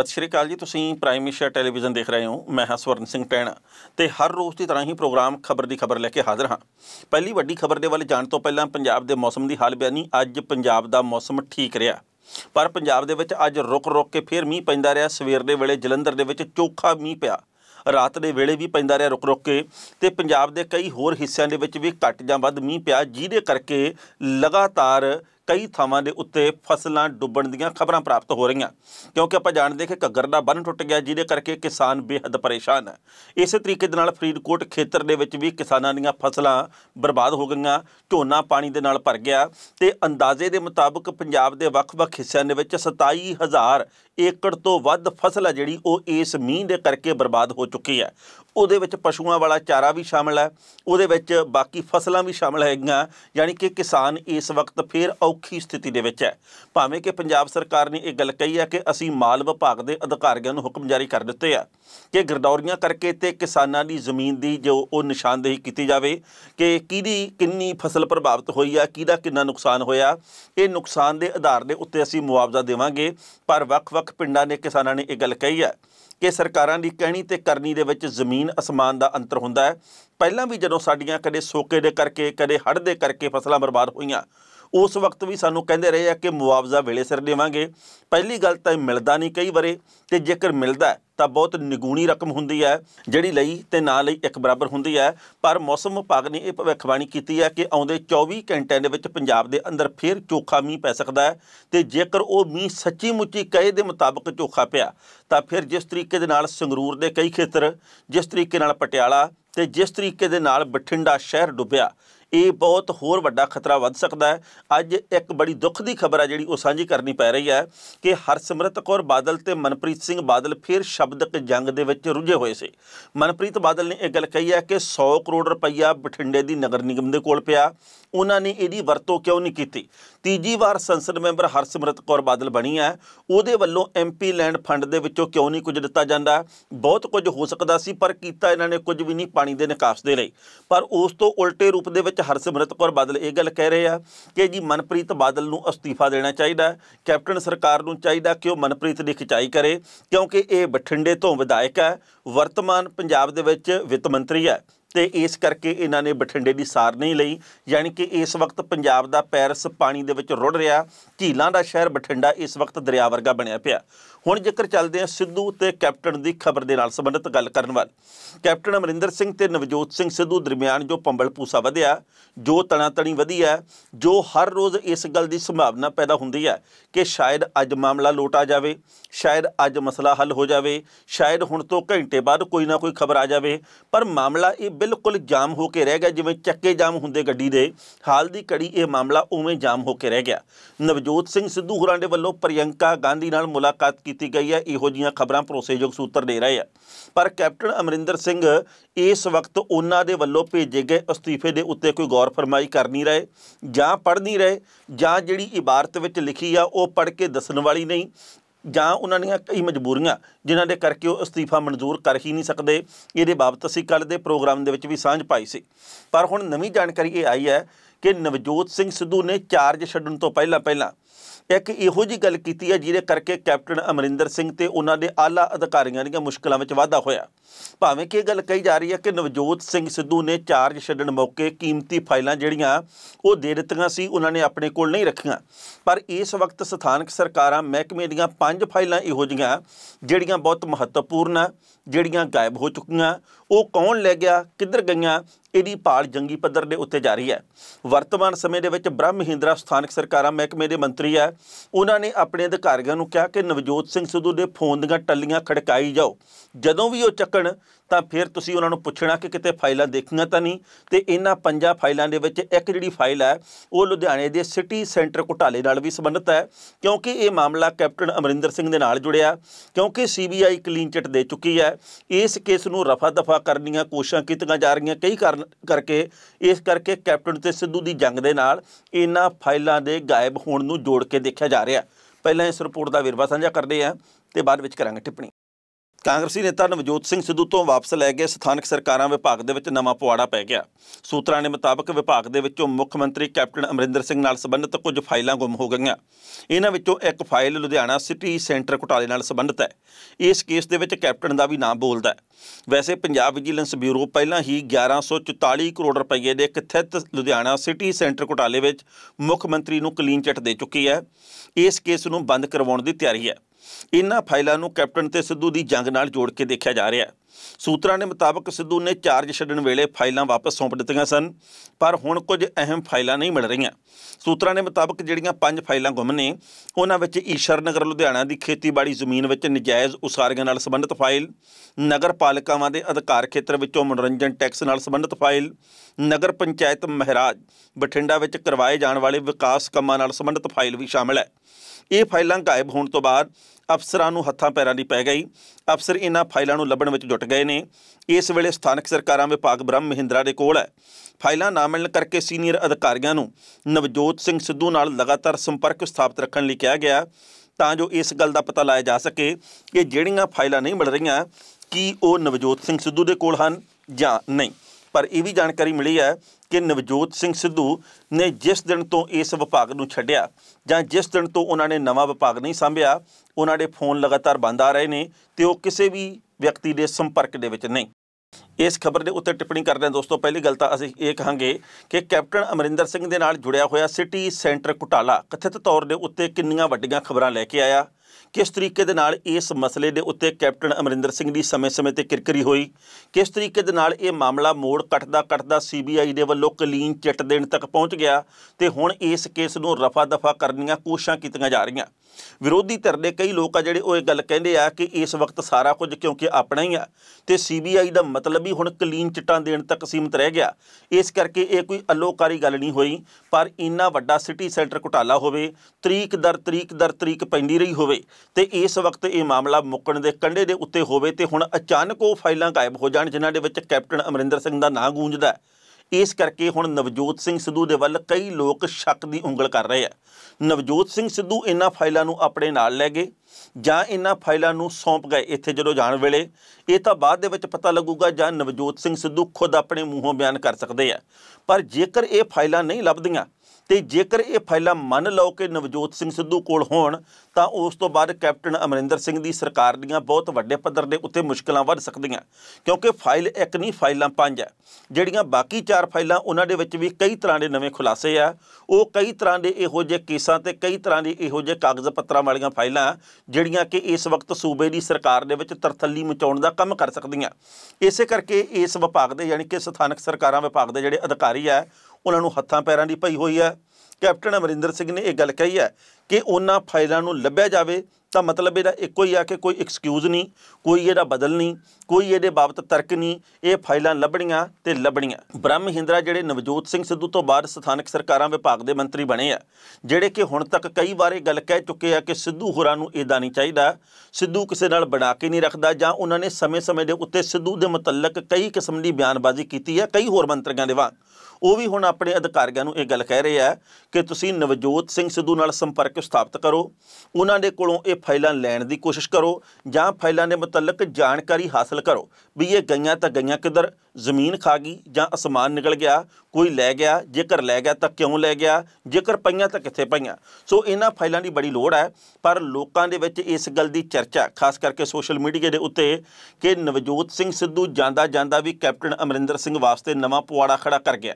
ਸਤਿ ਸ਼੍ਰੀ ਅਕਾਲ ਜੀ ਤੁਸੀਂ ਪ੍ਰਾਈਮ ਮਿਸ਼ਰ ਟੈਲੀਵਿਜ਼ਨ ਦੇਖ ਰਹੇ ਹੋ ਮੈਂ ਹਾਂ ਸਵਰਨ ਸਿੰਘ ਟੈਣਾ ਤੇ ਹਰ ਰੋਜ਼ ਦੀ ਤਰ੍ਹਾਂ ਹੀ ਪ੍ਰੋਗਰਾਮ ਖਬਰ ਦੀ ਖਬਰ ਲੈ ਕੇ ਹਾਜ਼ਰ ਹਾਂ ਪਹਿਲੀ ਵੱਡੀ ਖਬਰ ਦੇ ਵੱਲ ਜਾਣ ਤੋਂ ਪਹਿਲਾਂ ਪੰਜਾਬ ਦੇ ਮੌਸਮ ਦੀ ਹਾਲ ਬਿਆਨੀ ਅੱਜ ਪੰਜਾਬ ਦਾ ਮੌਸਮ ਠੀਕ ਰਿਹਾ ਪਰ ਪੰਜਾਬ ਦੇ ਵਿੱਚ ਅੱਜ ਰੁਕ-ਰੁਕ ਕੇ ਫੇਰ ਮੀਂਹ ਪੈਂਦਾ ਰਿਹਾ ਸਵੇਰ ਦੇ ਵੇਲੇ ਜਲੰਧਰ ਦੇ ਵਿੱਚ ਚੋਖਾ ਮੀਂਹ ਪਿਆ ਰਾਤ ਦੇ ਵੇਲੇ ਵੀ ਪੈਂਦਾ ਰਿਹਾ ਰੁਕ-ਰੁਕ ਕੇ ਤੇ ਪੰਜਾਬ ਦੇ ਕਈ ਹੋਰ ਹਿੱਸਿਆਂ ਦੇ ਵਿੱਚ ਵੀ ਘੱਟ ਜਾਂ ਵੱਧ ਮੀਂਹ ਪਿਆ ਜਿਹਦੇ ਕਰਕੇ ਲਗਾਤਾਰ ਕਈ ਥਾਵਾਂ ਦੇ ਉੱਤੇ ਫਸਲਾਂ ਡੁੱਬਣ ਦੀਆਂ ਖਬਰਾਂ ਪ੍ਰਾਪਤ ਹੋ ਰਹੀਆਂ ਕਿਉਂਕਿ ਆਪਾਂ ਜਾਣਦੇ ਕਿ ਘੱਗਰ ਦਾ ਬੰਨ ਟੁੱਟ ਗਿਆ ਜਿਹਦੇ ਕਰਕੇ ਕਿਸਾਨ ਬੇਹੱਦ ਪਰੇਸ਼ਾਨ ਹੈ ਇਸੇ ਤਰੀਕੇ ਦੇ ਨਾਲ ਫਰੀਦਕੋਟ ਖੇਤਰ ਦੇ ਵਿੱਚ ਵੀ ਕਿਸਾਨਾਂ ਦੀਆਂ ਫਸਲਾਂ ਬਰਬਾਦ ਹੋ ਗਈਆਂ ਝੋਨਾ ਪਾਣੀ ਦੇ ਨਾਲ ਭਰ ਗਿਆ ਤੇ ਅੰਦਾਜ਼ੇ ਦੇ ਮੁਤਾਬਕ ਪੰਜਾਬ ਦੇ ਵੱਖ-ਵੱਖ ਹਿੱਸਿਆਂ ਦੇ ਵਿੱਚ 27000 ਏਕੜ ਤੋਂ ਵੱਧ ਫਸਲ ਹੈ ਜਿਹੜੀ ਉਹ ਇਸ ਮੀਂਹ ਦੇ ਕਰਕੇ ਬਰਬਾਦ ਹੋ ਚੁੱਕੀ ਹੈ ਉਹਦੇ ਵਿੱਚ ਪਸ਼ੂਆਂ ਵਾਲਾ ਚਾਰਾ ਵੀ ਸ਼ਾਮਲ ਹੈ ਉਹਦੇ ਵਿੱਚ ਬਾਕੀ ਫਸਲਾਂ ਵੀ ਸ਼ਾਮਲ ਹੈਗੀਆਂ ਯਾਨੀ ਕਿ ਕਿਸਾਨ ਇਸ ਵਕਤ ਫੇਰ ਔਖੀ ਸਥਿਤੀ ਦੇ ਵਿੱਚ ਹੈ ਭਾਵੇਂ ਕਿ ਪੰਜਾਬ ਸਰਕਾਰ ਨੇ ਇਹ ਗੱਲ ਕਹੀ ਹੈ ਕਿ ਅਸੀਂ ਮਾਲ ਵਿਭਾਗ ਦੇ ਅਧਿਕਾਰੀਆਂ ਨੂੰ ਹੁਕਮ ਜਾਰੀ ਕਰ ਦਿੱਤੇ ਆ ਕਿ ਗਰਦੌਰੀਆਂ ਕਰਕੇ ਤੇ ਕਿਸਾਨਾਂ ਦੀ ਜ਼ਮੀਨ ਦੀ ਜੋ ਉਹ ਨਿਸ਼ਾਨਦੇਹੀ ਕੀਤੀ ਜਾਵੇ ਕਿ ਕਿਹਦੀ ਕਿੰਨੀ ਫਸਲ ਪ੍ਰਭਾਵਿਤ ਹੋਈ ਆ ਕਿਹਦਾ ਕਿੰਨਾ ਨੁਕਸਾਨ ਹੋਇਆ ਇਹ ਨੁਕਸਾਨ ਦੇ ਆਧਾਰ ਦੇ ਉੱਤੇ ਅਸੀਂ ਮੁਆਵਜ਼ਾ ਦੇਵਾਂਗੇ ਪਰ ਵੱਖ-ਵੱਖ ਵੱਖ-ਵੱਖ ਪਿੰਡਾਂ ਦੇ ਕਿਸਾਨਾਂ ਨੇ ਇਹ ਗੱਲ ਕਹੀ ਹੈ ਕਿ ਸਰਕਾਰਾਂ ਦੀ ਕਹਿਣੀ ਤੇ ਕਰਨੀ ਦੇ ਵਿੱਚ ਜ਼ਮੀਨ ਅਸਮਾਨ ਦਾ ਅੰਤਰ ਹੁੰਦਾ ਹੈ ਪਹਿਲਾਂ ਵੀ ਜਦੋਂ ਸਾਡੀਆਂ ਕਦੇ ਸੋਕੇ ਦੇ ਕਰਕੇ ਕਦੇ ਹੜ੍ਹ ਦੇ ਕਰਕੇ ਫਸਲਾਂ ਬਰਬਾਦ ਹੋਈਆਂ ਉਸ ਵਕਤ ਵੀ ਸਾਨੂੰ ਕਹਿੰਦੇ ਰਹੇ ਆ ਕਿ ਮੁਆਵਜ਼ਾ ਵੇਲੇ ਸਿਰ ਦੇਵਾਂਗੇ ਪਹਿਲੀ ਗੱਲ ਤਾਂ ਇਹ ਮਿਲਦਾ ਨਹੀਂ ਕਈ ਵਾਰੇ ਤੇ ਜੇਕਰ ਮਿਲਦਾ ਤਾਂ ਬਹੁਤ ਨਿਗੂਣੀ ਰਕਮ ਹੁੰਦੀ ਹੈ ਜਿਹੜੀ ਲਈ ਤੇ ਨਾ ਲਈ ਇੱਕ ਬਰਾਬਰ ਹੁੰਦੀ ਹੈ ਪਰ ਮੌਸਮ ਵਿਭਾਗ ਨੇ ਇਹ ਭਵਿੱਖਬਾਣੀ ਕੀਤੀ ਹੈ ਕਿ ਆਉਂਦੇ 24 ਘੰਟਿਆਂ ਦੇ ਵਿੱਚ ਪੰਜਾਬ ਦੇ ਅੰਦਰ ਫੇਰ ਚੋਖਾ ਮੀਂਹ ਪੈ ਸਕਦਾ ਹੈ ਤੇ ਜੇਕਰ ਉਹ ਮੀਂਹ ਸੱਚੀ ਮੁੱਚੀ ਕਹੇ ਦੇ ਮੁਤਾਬਕ ਚੋਖਾ ਪਿਆ ਤਾਂ ਫਿਰ ਜਿਸ ਤਰੀਕੇ ਦੇ ਨਾਲ ਸੰਗਰੂਰ ਦੇ ਕਈ ਖੇਤਰ ਜਿਸ ਤਰੀਕੇ ਨਾਲ ਪਟਿਆਲਾ ਤੇ ਜਿਸ ਤਰੀਕੇ ਦੇ ਨਾਲ ਬਠਿੰਡਾ ਸ਼ਹਿਰ ਡੁੱਬਿਆ ਇਹ ਬਹੁਤ ਹੋਰ ਵੱਡਾ ਖਤਰਾ ਵੱਧ ਸਕਦਾ ਹੈ ਅੱਜ ਇੱਕ ਬੜੀ ਦੁੱਖ ਦੀ ਖਬਰ ਹੈ ਜਿਹੜੀ ਉਹ ਸਾਂਝੀ ਕਰਨੀ ਪੈ ਰਹੀ ਹੈ ਕਿ ਹਰਸਿਮਰਤ ਕੌਰ ਬਾਦਲ ਤੇ ਮਨਪ੍ਰੀਤ ਸਿੰਘ ਬਾਦਲ ਫਿਰ ਸ਼ਬਦਕ ਜੰਗ ਦੇ ਵਿੱਚ ਰੁੱਝੇ ਹੋਏ ਸੀ ਮਨਪ੍ਰੀਤ ਬਾਦਲ ਨੇ ਇਹ ਗੱਲ ਕਹੀ ਹੈ ਕਿ 100 ਕਰੋੜ ਰੁਪਈਆ ਬਠਿੰਡੇ ਦੀ ਨਗਰ ਨਿਗਮ ਦੇ ਕੋਲ ਪਿਆ ਉਹਨਾਂ ਨੇ ਇਹਦੀ ਵਰਤੋਂ ਕਿਉਂ ਨਹੀਂ ਕੀਤੀ ਤੀਜੀ ਵਾਰ ਸੰਸਦ ਮੈਂਬਰ ਹਰਸਿਮਰਤ ਕੌਰ ਬਾਦਲ ਬਣੀ ਹੈ ਉਹਦੇ ਵੱਲੋਂ ਐਮਪੀ ਲੈਂਡ ਫੰਡ ਦੇ ਵਿੱਚੋਂ ਕਿਉਂ ਨਹੀਂ ਕੁਝ ਦਿੱਤਾ ਜਾਂਦਾ ਬਹੁਤ ਕੁਝ ਹੋ ਸਕਦਾ ਸੀ ਪਰ ਕੀਤਾ ਇਹਨਾਂ ਨੇ ਕੁਝ ਵੀ ਨਹੀਂ ਪਾਣੀ ਦੇ ਨਿਕਾਸ ਦੇ ਲਈ ਪਰ ਉਸ ਤੋਂ ਉਲਟੇ ਰੂਪ ਦੇ ਵਿੱਚ ਹਰਸਿਮਰਤ ਕੌਰ ਬਾਦਲ ਇਹ ਗੱਲ ਕਹਿ ਰਹੇ ਆ ਕਿ ਜੀ ਮਨਪ੍ਰੀਤ ਬਾਦਲ ਨੂੰ ਅਸਤੀਫਾ ਦੇਣਾ ਚਾਹੀਦਾ ਕੈਪਟਨ ਸਰਕਾਰ ਨੂੰ ਚਾਹੀਦਾ ਕਿ ਉਹ ਮਨਪ੍ਰੀਤ ਦੀ ਖਿਚਾਈ ਕਰੇ ਕਿਉਂਕਿ ਇਹ ਬਠਿੰਡੇ ਤੋਂ ਵਿਧਾਇਕ ਹੈ ਵਰਤਮਾਨ ਪੰਜਾਬ ਦੇ ਵਿੱਚ ਵਿੱਤ ਮੰਤਰੀ ਹੈ ਤੇ ਇਸ ਕਰਕੇ ਇਹਨਾਂ ਨੇ ਬਠਿੰਡੇ ਦੀ ਸਾਰ ਨਹੀਂ ਲਈ ਯਾਨੀ ਕਿ ਇਸ ਵਕਤ ਪੰਜਾਬ ਦਾ ਪੈਰਸ ਪਾਣੀ ਦੇ ਵਿੱਚ ਰੁੜ ਰਿਹਾ ਝੀਲਾਂ ਦਾ ਸ਼ਹਿਰ ਬਠਿੰਡਾ ਇਸ ਵਕਤ ਦਰਿਆ ਵਰਗਾ ਬਣਿਆ ਪਿਆ ਹੁਣ ਜੇਕਰ ਚੱਲਦੇ ਆ ਸਿੱਧੂ ਤੇ ਕੈਪਟਨ ਦੀ ਖਬਰ ਦੇ ਨਾਲ ਸੰਬੰਧਿਤ ਗੱਲ ਕਰਨ ਵਾਲ ਕੈਪਟਨ ਅਮਰਿੰਦਰ ਸਿੰਘ ਤੇ ਨਵਜੋਤ ਸਿੰਘ ਸਿੱਧੂ ਦਰਮਿਆਨ ਜੋ ਪੰਬਲ ਪੂਸਾ ਵਧਿਆ ਜੋ ਤਣਾ ਤਣੀ ਵਧਿਆ ਜੋ ਹਰ ਰੋਜ਼ ਇਸ ਗੱਲ ਦੀ ਸੰਭਾਵਨਾ ਪੈਦਾ ਹੁੰਦੀ ਹੈ ਕਿ ਸ਼ਾਇਦ ਅੱਜ ਮਾਮਲਾ ਲੋਟ ਆ ਜਾਵੇ ਸ਼ਾਇਦ ਅੱਜ ਮਸਲਾ ਹੱਲ ਹੋ ਜਾਵੇ ਸ਼ਾਇਦ ਹੁਣ ਤੋਂ ਘੰਟੇ ਬਾਅਦ ਕੋਈ ਨਾ ਕੋਈ ਖਬਰ ਆ ਜਾਵੇ ਪਰ ਮਾਮਲਾ ਇਹ ਬਿਲਕੁਲ ਜਾਮ ਹੋ ਕੇ ਰਹਿ ਗਿਆ ਜਿਵੇਂ ਚੱਕੇ ਜਾਮ ਹੁੰਦੇ ਗੱਡੀ ਦੇ ਹਾਲ ਦੀ ਕੜੀ ਇਹ ਮਾਮਲਾ ਉਵੇਂ ਜਾਮ ਹੋ ਕੇ ਰਹਿ ਗਿਆ ਨਵਜੋਤ ਸਿੰਘ ਸਿੱਧੂ ਹੋਰਾਂ ਦੇ ਵੱਲੋਂ ਪ੍ਰਿਯੰਕਾ ਗਾਂਧੀ ਨਾਲ ਮੁਲਾਕਾਤ ਕੀਤੀ ਗਈ ਹੈ ਇਹੋ ਜੀਆਂ ਖਬਰਾਂ ਭਰੋਸੇਯੋਗ ਸੂਤਰ ਦੇ ਰਹੇ ਆ ਪਰ ਕੈਪਟਨ ਅਮਰਿੰਦਰ ਸਿੰਘ ਇਸ ਵਕਤ ਉਹਨਾਂ ਦੇ ਵੱਲੋਂ ਭੇਜੇ ਗਏ ਅਸਤੀਫੇ ਦੇ ਉੱਤੇ ਕੋਈ ਗੌਰ ਫਰਮਾਈ ਕਰ ਨਹੀਂ ਰਹੇ ਜਾਂ ਪੜ੍ਹ ਨਹੀਂ ਰਹੇ ਜਾਂ ਜਿਹੜੀ ਇਬਾਰਤ ਵਿੱਚ ਲਿਖੀ ਆ ਉਹ ਪੜ੍ਹ ਕੇ ਦੱਸਣ ਵਾਲੀ ਨਹੀਂ ਜਾਂ ਉਹਨਾਂ ਦੀਆਂ ਕਈ ਮਜਬੂਰੀਆਂ ਜਿਨ੍ਹਾਂ ਦੇ ਕਰਕੇ ਉਹ ਅਸਤੀਫਾ ਮਨਜ਼ੂਰ ਕਰ ਹੀ ਨਹੀਂ ਸਕਦੇ ਇਹਦੇ ਬਾਬਤ ਅਸੀਂ ਕੱਲ ਦੇ ਪ੍ਰੋਗਰਾਮ ਦੇ ਵਿੱਚ ਵੀ ਸਾਂਝ ਪਾਈ ਸੀ ਪਰ ਹੁਣ ਨਵੀਂ ਜਾਣਕਾਰੀ ਇਹ ਆਈ ਹੈ ਕਿ ਨਵਜੋਤ ਸਿੰਘ ਸਿੱਧੂ ਨੇ ਚਾਰਜ ਛੱਡਣ ਤੋਂ ਪਹਿਲਾਂ ਪਹਿਲਾਂ ਇੱਕ ਇਹੋ ਜੀ ਗੱਲ ਕੀਤੀ ਹੈ ਜਿਹਦੇ ਕਰਕੇ ਕੈਪਟਨ ਅਮਰਿੰਦਰ ਸਿੰਘ ਤੇ ਉਹਨਾਂ ਦੇ ਆਲਾ ਅਧਿਕਾਰੀਆਂ ਦੀਆਂ ਮੁਸ਼ਕਲਾਂ ਵਿੱਚ ਵਾਧਾ ਹੋਇਆ ਭਾਵੇਂ ਕਿ ਇਹ ਗੱਲ ਕਹੀ ਜਾ ਰਹੀ ਹੈ ਕਿ ਨਵਜੋਤ ਸਿੰਘ ਸਿੱਧੂ ਨੇ ਚਾਰਜ ਛੱਡਣ ਮੌਕੇ ਕੀਮਤੀ ਫਾਈਲਾਂ ਜਿਹੜੀਆਂ ਉਹ ਦੇ ਦਿੱਤੀਆਂ ਸੀ ਉਹਨਾਂ ਨੇ ਆਪਣੇ ਕੋਲ ਨਹੀਂ ਰੱਖੀਆਂ ਪਰ ਇਸ ਵਕਤ ਸਥਾਨਕ ਸਰਕਾਰਾਂ ਮਹਿਕਮੇ ਦੀਆਂ ਪੰਜ ਫਾਈਲਾਂ ਇਹੋ ਜੀਆਂ ਜਿਹੜੀਆਂ ਬਹੁਤ ਮਹੱਤਵਪੂਰਨ ਆ ਜਿਹੜੀਆਂ ਗਾਇਬ ਹੋ ਚੁੱਕੀਆਂ ਉਹ ਕੌਣ ਲੈ ਗਿਆ ਕਿੱਧਰ ਗਈਆਂ ਇਹਦੀ ਭਾਲ ਜੰਗੀ ਪੱਧਰ ਦੇ ਉੱਤੇ ਜਾਰੀ ਹੈ ਵਰਤਮਾਨ ਸਮੇਂ ਦੇ ਵਿੱਚ ਬ੍ਰਹਮ ਮਹਿੰਦਰਾ ਸਥਾਨਕ ਸਰਕਾਰਾਂ ਮਹਿਕਮੇ ਦੇ ਮੰਤਰੀ ਹੈ ਉਹਨਾਂ ਨੇ ਆਪਣੇ ਅਧਿਕਾਰੀਆਂ ਨੂੰ ਕਿਹਾ ਕਿ ਨਵਜੋਤ ਸਿੰਘ ਸਿੱਧੂ ਦੇ ਫੋਨ ਦੀਆਂ ਟੱਲੀਆਂ ਖੜਕਾਈ ਜਾਓ ਜਦੋਂ ਵੀ ਉਹ ਚੱਕਣ ਤਾਂ ਫਿਰ ਤੁਸੀਂ ਉਹਨਾਂ ਨੂੰ ਪੁੱਛਣਾ ਕਿ ਕਿਤੇ ਫਾਈਲਾਂ ਦੇਖੀਆਂ ਤਾਂ ਨਹੀਂ ਤੇ ਇਹਨਾਂ ਪੰਜਾਂ ਫਾਈਲਾਂ ਦੇ ਵਿੱਚ ਇੱਕ ਜਿਹੜੀ ਫਾਈਲ ਹੈ ਉਹ ਲੁਧਿਆਣੇ ਦੇ ਸਿਟੀ ਸੈਂਟਰ ਘੁਟਾਲੇ ਨਾਲ ਵੀ ਸੰਬੰਧਿਤ ਹੈ ਕਿਉਂਕਿ ਇਹ ਮਾਮਲਾ ਕੈਪਟਨ ਅਮਰਿੰਦਰ ਸਿੰਘ ਦੇ ਨਾਲ ਜੁੜਿਆ ਕਿਉਂਕਿ ਸੀਬੀਆਈ ਕਲੀਨ ਚਿਟ ਦੇ ਚੁੱਕੀ ਹੈ ਇਸ ਕੇਸ ਨੂੰ ਰਫਾ ਦਫਾ ਕਰਨੀਆਂ ਕੋਸ਼ਿਸ਼ਾਂ ਕੀਤੀਆਂ ਜਾ ਰਹੀਆਂ ਕਈ ਕਾਰਨ ਕਰਕੇ ਇਸ ਕਰਕੇ ਕੈਪਟਨ ਤੇ ਸਿੱਧੂ ਦੀ ਜੰਗ ਦੇ ਨਾਲ ਇਹਨਾਂ ਫਾਈਲਾਂ ਦੇ ਗਾਇਬ ਹੋਣ ਨੂੰ ਜੋੜ ਕੇ ਦੇਖਿਆ ਜਾ ਰਿਹਾ ਪਹਿਲਾਂ ਇਸ ਰਿਪੋਰਟ ਦਾ ਵਿਰਵਾ ਸਾਂਝਾ ਕਰਦੇ ਆ ਤੇ ਬਾਅਦ ਵਿੱਚ ਕਰਾਂਗੇ ਟਿੱਪਣੀ ਕਾਂਗਰਸੀ ਨੇਤਾ ਨਵਜੋਤ ਸਿੰਘ ਸਿੱਧੂ ਤੋਂ ਵਾਪਸ ਲੈ ਕੇ ਸਥਾਨਕ ਸਰਕਾਰਾਂ ਵਿਭਾਗ ਦੇ ਵਿੱਚ ਨਵਾਂ ਪਵਾੜਾ ਪੈ ਗਿਆ ਸੂਤਰਾਂ ਨੇ ਮੁਤਾਬਕ ਵਿਭਾਗ ਦੇ ਵਿੱਚੋਂ ਮੁੱਖ ਮੰਤਰੀ ਕੈਪਟਨ ਅਮਰਿੰਦਰ ਸਿੰਘ ਨਾਲ ਸੰਬੰਧਿਤ ਕੁਝ ਫਾਈਲਾਂ ਗੁੰਮ ਹੋ ਗਈਆਂ ਇਹਨਾਂ ਵਿੱਚੋਂ ਇੱਕ ਫਾਈਲ ਲੁਧਿਆਣਾ ਸਿਟੀ ਸੈਂਟਰ ਘੁਟਾਲੇ ਨਾਲ ਸੰਬੰਧਿਤ ਹੈ ਇਸ ਕੇਸ ਦੇ ਵਿੱਚ ਕੈਪਟਨ ਦਾ ਵੀ ਨਾਮ ਬੋਲਦਾ ਹੈ ਵੈਸੇ ਪੰਜਾਬ ਵਿਜੀਲੈਂਸ ਬਿਊਰੋ ਪਹਿਲਾਂ ਹੀ 1144 ਕਰੋੜ ਰੁਪਏ ਦੇ ਕਥਿਤ ਲੁਧਿਆਣਾ ਸਿਟੀ ਸੈਂਟਰ ਘੁਟਾਲੇ ਵਿੱਚ ਮੁੱਖ ਮੰਤਰੀ ਨੂੰ ਕਲੀਨ ਚਿੱਟ ਦੇ ਚੁੱਕੀ ਹੈ ਇਸ ਕੇਸ ਨੂੰ ਬੰਦ ਕਰਵਾਉਣ ਦੀ ਤਿਆਰੀ ਹੈ ਇਹਨਾਂ ਫਾਈਲਾਂ ਨੂੰ ਕੈਪਟਨ ਤੇ ਸਿੱਧੂ ਦੀ ਜੰਗ ਨਾਲ ਜੋੜ ਕੇ ਦੇਖਿਆ ਜਾ ਰਿਹਾ ਹੈ ਸੂਤਰਾਂ ਦੇ ਮੁਤਾਬਕ ਸਿੱਧੂ ਨੇ ਚਾਰਜ ਛੱਡਣ ਵੇਲੇ ਫਾਈਲਾਂ ਵਾਪਸ ਸੌਂਪ ਦਿੱਤੀਆਂ ਸਨ ਪਰ ਹੁਣ ਕੁਝ ਅਹਿਮ ਫਾਈਲਾਂ ਨਹੀਂ ਮਿਲ ਰਹੀਆਂ ਸੂਤਰਾਂ ਦੇ ਮੁਤਾਬਕ ਜਿਹੜੀਆਂ ਪੰਜ ਫਾਈਲਾਂ ਗੁੰਮ ਨੇ ਉਹਨਾਂ ਵਿੱਚ ਈਸ਼ਰ ਨਗਰ ਲੁਧਿਆਣਾ ਦੀ ਖੇਤੀਬਾੜੀ ਜ਼ਮੀਨ ਵਿੱਚ ਨਜਾਇਜ਼ ਉਸਾਰੀਆਂ ਨਾਲ ਸੰਬੰਧਿਤ ਫਾਈਲ ਨਗਰ ਪਾਲਿਕਾਵਾਂ ਦੇ ਅਧਿਕਾਰ ਖੇਤਰ ਵਿੱਚੋਂ ਮਨੋਰੰਜਨ ਟੈਕਸ ਨਾਲ ਸੰਬੰਧਿਤ ਫਾਈਲ ਨਗਰ ਪੰਚਾਇਤ ਮਹਿਰਾਜ ਬਠਿੰਡਾ ਵਿੱਚ ਕਰਵਾਏ ਜਾਣ ਵਾਲੇ ਵਿਕਾਸ ਕੰਮਾਂ ਨਾਲ ਸੰਬੰਧਿਤ ਫਾਈਲ ਵੀ ਸ਼ਾਮਲ ਹੈ ਇਹ ਫਾਈਲਾਂ ਗਾਇਬ ਹੋਣ ਤੋਂ ਬਾਅਦ ਅਫਸਰਾਂ ਨੂੰ ਹੱਥਾਂ ਪੈਰਾਂ ਦੀ ਪੈ ਗਈ ਅਫਸਰ ਇਹਨਾਂ ਫਾਈਲਾਂ ਨੂੰ ਲੱਭਣ ਵਿੱਚ ਜੁਟ ਗਏ ਨੇ ਇਸ ਵੇਲੇ ਸਥਾਨਕ ਸਰਕਾਰਾਂ ਵਿਭਾਗ ਬ੍ਰਹਮ ਮਹਿੰਦਰਾ ਦੇ ਕੋਲ ਹੈ ਫਾਈਲਾਂ ਨਾ ਮਿਲਣ ਕਰਕੇ ਸੀਨੀਅਰ ਅਧਿਕਾਰੀਆਂ ਨੂੰ ਨਵਜੋਤ ਸਿੰਘ ਸਿੱਧੂ ਨਾਲ ਲਗਾਤਾਰ ਸੰਪਰਕ ਸਥਾਪਿਤ ਰੱਖਣ ਲਈ ਕਿਹਾ ਗਿਆ ਤਾਂ ਜੋ ਇਸ ਗੱਲ ਦਾ ਪਤਾ ਲਾਇਆ ਜਾ ਸਕੇ ਕਿ ਜਿਹੜੀਆਂ ਫਾਈਲਾਂ ਨਹੀਂ ਮਿਲ ਰਹੀਆਂ ਕੀ ਉਹ ਨਵਜੋਤ ਸਿੰਘ ਸਿੱਧੂ ਦੇ ਕੋਲ ਹਨ ਜਾਂ ਨਹੀਂ ਪਰ ਇਹ ਵੀ ਜਾਣਕਾਰੀ ਮਿਲੀ ਹੈ ਕਿ ਨਵਜੋਤ ਸਿੰਘ ਸਿੱਧੂ ਨੇ ਜਿਸ ਦਿਨ ਤੋਂ ਇਸ ਵਿਭਾਗ ਨੂੰ ਛੱਡਿਆ ਜਾਂ ਜਿਸ ਦਿਨ ਤੋਂ ਉਹਨਾਂ ਨੇ ਨਵਾਂ ਵਿਭਾਗ ਨਹੀਂ ਸੰਭਿਆ ਉਹਨਾਂ ਦੇ ਫੋਨ ਲਗਾਤਾਰ ਬੰਦ ਆ ਰਹੇ ਨੇ ਤੇ ਉਹ ਕਿਸੇ ਵੀ ਵਿਅਕਤੀ ਦੇ ਸੰਪਰਕ ਦੇ ਵਿੱਚ ਨਹੀਂ ਇਸ ਖਬਰ ਦੇ ਉੱਤੇ ਟਿੱਪਣੀ ਕਰਦੇ ਹਾਂ ਦੋਸਤੋ ਪਹਿਲੀ ਗੱਲ ਤਾਂ ਅਸੀਂ ਇਹ ਕਹਾਂਗੇ ਕਿ ਕੈਪਟਨ ਅਮਰਿੰਦਰ ਸਿੰਘ ਦੇ ਨਾਲ ਜੁੜਿਆ ਹੋਇਆ ਸਿਟੀ ਸੈਂਟਰ ਘੁਟਾਲਾ ਕਥਿਤ ਤੌਰ ਦੇ ਉੱਤੇ ਕਿੰਨੀਆਂ ਵੱਡੀਆਂ ਖਬਰਾਂ ਲੈ ਕੇ ਆਇਆ ਕਿਸ ਤਰੀਕੇ ਦੇ ਨਾਲ ਇਸ ਮਸਲੇ ਦੇ ਉੱਤੇ ਕੈਪਟਨ ਅਮਰਿੰਦਰ ਸਿੰਘ ਦੀ ਸਮੇਂ-ਸਮੇਂ ਤੇ ਕਿਰਕਰੀ ਹੋਈ ਕਿਸ ਤਰੀਕੇ ਦੇ ਨਾਲ ਇਹ ਮਾਮਲਾ ਮੋੜ ਕੱਟਦਾ ਕੱਟਦਾ ਸੀਬੀਆਈ ਦੇ ਵੱਲੋਂ ਕਲੀਨ ਚਿੱਟ ਦੇਣ ਤੱਕ ਪਹੁੰਚ ਗਿਆ ਤੇ ਹੁਣ ਇਸ ਕੇਸ ਨੂੰ ਰਫਾ-ਦਫਾ ਕਰਨੀਆਂ ਕੋਸ਼ਿਸ਼ਾਂ ਕੀਤੀਆਂ ਜਾ ਰਹੀਆਂ ਵਿਰੋਧੀ ਧਿਰ ਦੇ ਕਈ ਲੋਕ ਆ ਜਿਹੜੇ ਉਹ ਇਹ ਗੱਲ ਕਹਿੰਦੇ ਆ ਕਿ ਇਸ ਵਕਤ ਸਾਰਾ ਕੁਝ ਕਿਉਂਕਿ ਆਪਣਾ ਹੀ ਆ ਤੇ ਸੀਬੀਆਈ ਦਾ ਮਤਲਬ ਹੀ ਹੁਣ ਕਲੀਨ ਚਿੱਟਾਂ ਦੇਣ ਤੱਕ ਸੀਮਤ ਰਹਿ ਗਿਆ ਇਸ ਕਰਕੇ ਇਹ ਕੋਈ ਅਲੋਕਾਰੀ ਗੱਲ ਨਹੀਂ ਹੋਈ ਪਰ ਇੰਨਾ ਵੱਡਾ ਸਿਟੀ ਸੈਂਟਰ ਘੁਟਾਲਾ ਹੋਵੇ ਤਰੀਕ ਦਰ ਤਰੀਕ ਦਰ ਤਰੀਕ ਪੈਂਦੀ ਰਹੀ ਹੋਵੇ ਤੇ ਇਸ ਵਕਤ ਇਹ ਮਾਮਲਾ ਮੁੱਕਣ ਦੇ ਕੰਢੇ ਦੇ ਉੱਤੇ ਹੋਵੇ ਤੇ ਹੁਣ ਅਚਾਨਕ ਉਹ ਫਾਈਲਾਂ ਗਾਇਬ ਹੋ ਜਾਣ ਜਿਨ੍ਹਾਂ ਦੇ ਵਿੱਚ ਕੈਪਟਨ ਅਮਰਿੰਦਰ ਸਿੰਘ ਦਾ ਨਾਂ ਗੂੰਜਦਾ ਹੈ ਇਸ ਕਰਕੇ ਹੁਣ ਨਵਜੋਤ ਸਿੰਘ ਸਿੱਧੂ ਦੇ ਵੱਲ ਕਈ ਲੋਕ ਸ਼ੱਕ ਦੀ ਉਂਗਲ ਕਰ ਰਹੇ ਆ ਨਵਜੋਤ ਸਿੰਘ ਸਿੱਧੂ ਇਹਨਾਂ ਫਾਈਲਾਂ ਨੂੰ ਆਪਣੇ ਨਾਲ ਲੈ ਗਏ ਜਾਂ ਇਹਨਾਂ ਫਾਈਲਾਂ ਨੂੰ ਸੌਂਪ ਗਏ ਇੱਥੇ ਜਦੋਂ ਜਾਣ ਵੇਲੇ ਇਹ ਤਾਂ ਬਾਅਦ ਦੇ ਵਿੱਚ ਪਤਾ ਲੱਗੂਗਾ ਜਾਂ ਨਵਜੋਤ ਸਿੰਘ ਸਿੱਧੂ ਖੁਦ ਆਪਣੇ ਮੂੰਹੋਂ ਬਿਆਨ ਕਰ ਸਕਦੇ ਆ ਪਰ ਜੇਕਰ ਇਹ ਫਾਈਲਾਂ ਨਹੀਂ ਲੱਭਦੀਆਂ ਤੇ ਜੇਕਰ ਇਹ ਫਾਈਲਾਂ ਮੰਨ ਲਓ ਕਿ ਨਵਜੋਤ ਸਿੰਘ ਸਿੱਧੂ ਕੋਲ ਹੋਣ ਤਾਂ ਉਸ ਤੋਂ ਬਾਅਦ ਕੈਪਟਨ ਅਮਰਿੰਦਰ ਸਿੰਘ ਦੀ ਸਰਕਾਰ ਦੀਆਂ ਬਹੁਤ ਵੱਡੇ ਪੱਧਰ ਦੇ ਉੱਤੇ ਮੁਸ਼ਕਲਾਂ ਵੱਧ ਸਕਦੀਆਂ ਕਿਉਂਕਿ ਫਾਈਲ ਇੱਕ ਨਹੀਂ ਫਾਈਲਾਂ ਪੰਜ ਹੈ ਜਿਹੜੀਆਂ ਬਾਕੀ ਚਾਰ ਫਾਈਲਾਂ ਉਹਨਾਂ ਦੇ ਵਿੱਚ ਵੀ ਕਈ ਤਰ੍ਹਾਂ ਦੇ ਨਵੇਂ ਖੁਲਾਸੇ ਆ ਉਹ ਕਈ ਤਰ੍ਹਾਂ ਦੇ ਇਹੋ ਜਿਹੇ ਕੇਸਾਂ ਤੇ ਕਈ ਤਰ੍ਹਾਂ ਦੇ ਇਹੋ ਜਿਹੇ ਕਾਗਜ਼ ਪੱਤਰਾਂ ਵਾਲੀਆਂ ਫਾਈਲਾਂ ਜਿਹੜੀਆਂ ਕਿ ਇਸ ਵਕਤ ਸੂਬੇ ਦੀ ਸਰਕਾਰ ਦੇ ਵਿੱਚ ਤਰਥੱਲੀ ਮਚਾਉਣ ਦਾ ਕੰਮ ਕਰ ਸਕਦੀਆਂ ਇਸੇ ਕਰਕੇ ਇਸ ਵਿਭਾਗ ਦੇ ਯਾਨੀ ਕਿ ਸਥਾਨਕ ਸਰਕਾਰਾਂ ਵਿਭਾਗ ਦੇ ਜਿਹੜੇ ਅਧਿਕਾਰੀ ਆ ਉਹਨਾਂ ਨੂੰ ਹੱਥਾਂ ਪੈਰਾਂ ਦੀ ਪਈ ਹੋਈ ਹੈ ਕੈਪਟਨ ਅਮਰਿੰਦਰ ਸਿੰਘ ਨੇ ਇਹ ਗੱਲ ਕਹੀ ਹੈ ਕਿ ਉਹਨਾਂ ਫਾਈਲਾਂ ਨੂੰ ਲੱਭਿਆ ਜਾਵੇ ਤਾਂ ਮਤਲਬ ਇਹਦਾ ਇੱਕੋ ਹੀ ਆ ਕਿ ਕੋਈ ਐਕਸਕਿਊਜ਼ ਨਹੀਂ ਕੋਈ ਇਹਦਾ ਬਦਲ ਨਹੀਂ ਕੋਈ ਇਹਦੇ ਬਾਬਤ ਤਰਕ ਨਹੀਂ ਇਹ ਫਾਈਲਾਂ ਲੱਭਣੀਆਂ ਤੇ ਲੱਭਣੀਆਂ ਬ੍ਰਹਮ ਹਿੰਦਰਾ ਜਿਹੜੇ ਨਵਜੋਤ ਸਿੰਘ ਸਿੱਧੂ ਤੋਂ ਬਾਅਦ ਸਥਾਨਕ ਸਰਕਾਰਾਂ ਵਿਭਾਗ ਦੇ ਮੰਤਰੀ ਬਣੇ ਆ ਜਿਹੜੇ ਕਿ ਹੁਣ ਤੱਕ ਕਈ ਵਾਰ ਇਹ ਗੱਲ ਕਹਿ ਚੁੱਕੇ ਆ ਕਿ ਸਿੱਧੂ ਹੋਰਾਂ ਨੂੰ ਇਦਾਂ ਨਹੀਂ ਚਾਹੀਦਾ ਸਿੱਧੂ ਕਿਸੇ ਨਾਲ ਬਣਾ ਕੇ ਨਹੀਂ ਰੱਖਦਾ ਜਾਂ ਉਹਨਾਂ ਨੇ ਸਮੇਂ-ਸਮੇਂ ਦੇ ਉੱਤੇ ਸਿੱਧੂ ਦੇ ਮੁਤਲਕ ਕਈ ਕਿਸਮ ਦੀ ਬਿਆਨਬਾਜ਼ੀ ਕੀਤੀ ਆ ਕਈ ਹੋਰ ਮੰਤਰੀਆਂ ਦੇ ਵਾਂਗ ਉਹ ਵੀ ਹੁਣ ਆਪਣੇ ਅਧਿਕਾਰੀਆਂ ਨੂੰ ਇਹ ਗੱਲ ਕਹਿ ਰਹੇ ਆ ਕਿ ਤੁਸੀਂ ਨਵਜੋਤ ਸਿੰਘ ਸਿੱਧੂ ਨਾਲ ਸੰਪਰਕ ਸਥਾਪਿਤ ਕਰੋ ਉਹਨਾਂ ਦੇ ਕੋਲੋਂ ਇਹ ਫਾਈਲਾਂ ਲੈਣ ਦੀ ਕੋਸ਼ਿਸ਼ ਕਰੋ ਜਾਂ ਫਾਈਲਾਂ ਦੇ ਮੁਤਲਕ ਜਾਣਕਾਰੀ ਹਾਸਲ ਕਰੋ ਵੀ ਇਹ ਗਈਆਂ ਤਾਂ ਗਈਆਂ ਕਿੱਧਰ ਜ਼ਮੀਨ ਖਾ ਗਈ ਜਾਂ ਅਸਮਾਨ ਨਿਕਲ ਗਿਆ ਕੋਈ ਲੈ ਗਿਆ ਜੇਕਰ ਲੈ ਗਿਆ ਤਾਂ ਕਿਉਂ ਲੈ ਗਿਆ ਜੇਕਰ ਪਈਆਂ ਤਾਂ ਕਿੱਥੇ ਪਈਆਂ ਸੋ ਇਹਨਾਂ ਫਾਈਲਾਂ ਦੀ ਬੜੀ ਲੋੜ ਹੈ ਪਰ ਲੋਕਾਂ ਦੇ ਵਿੱਚ ਇਸ ਗੱਲ ਦੀ ਚਰਚਾ ਖਾਸ ਕਰਕੇ ਸੋਸ਼ਲ ਮੀਡੀਆ ਦੇ ਉੱਤੇ ਕਿ ਨਵਜੋਤ ਸਿੰਘ ਸਿੱਧੂ ਜਾਂਦਾ ਜਾਂਦਾ ਵੀ ਕੈਪਟਨ ਅਮਰਿੰਦਰ ਸਿੰਘ ਵਾਸਤੇ ਨਵਾਂ ਪੁਆੜਾ ਖੜਾ ਕਰ ਗਿਆ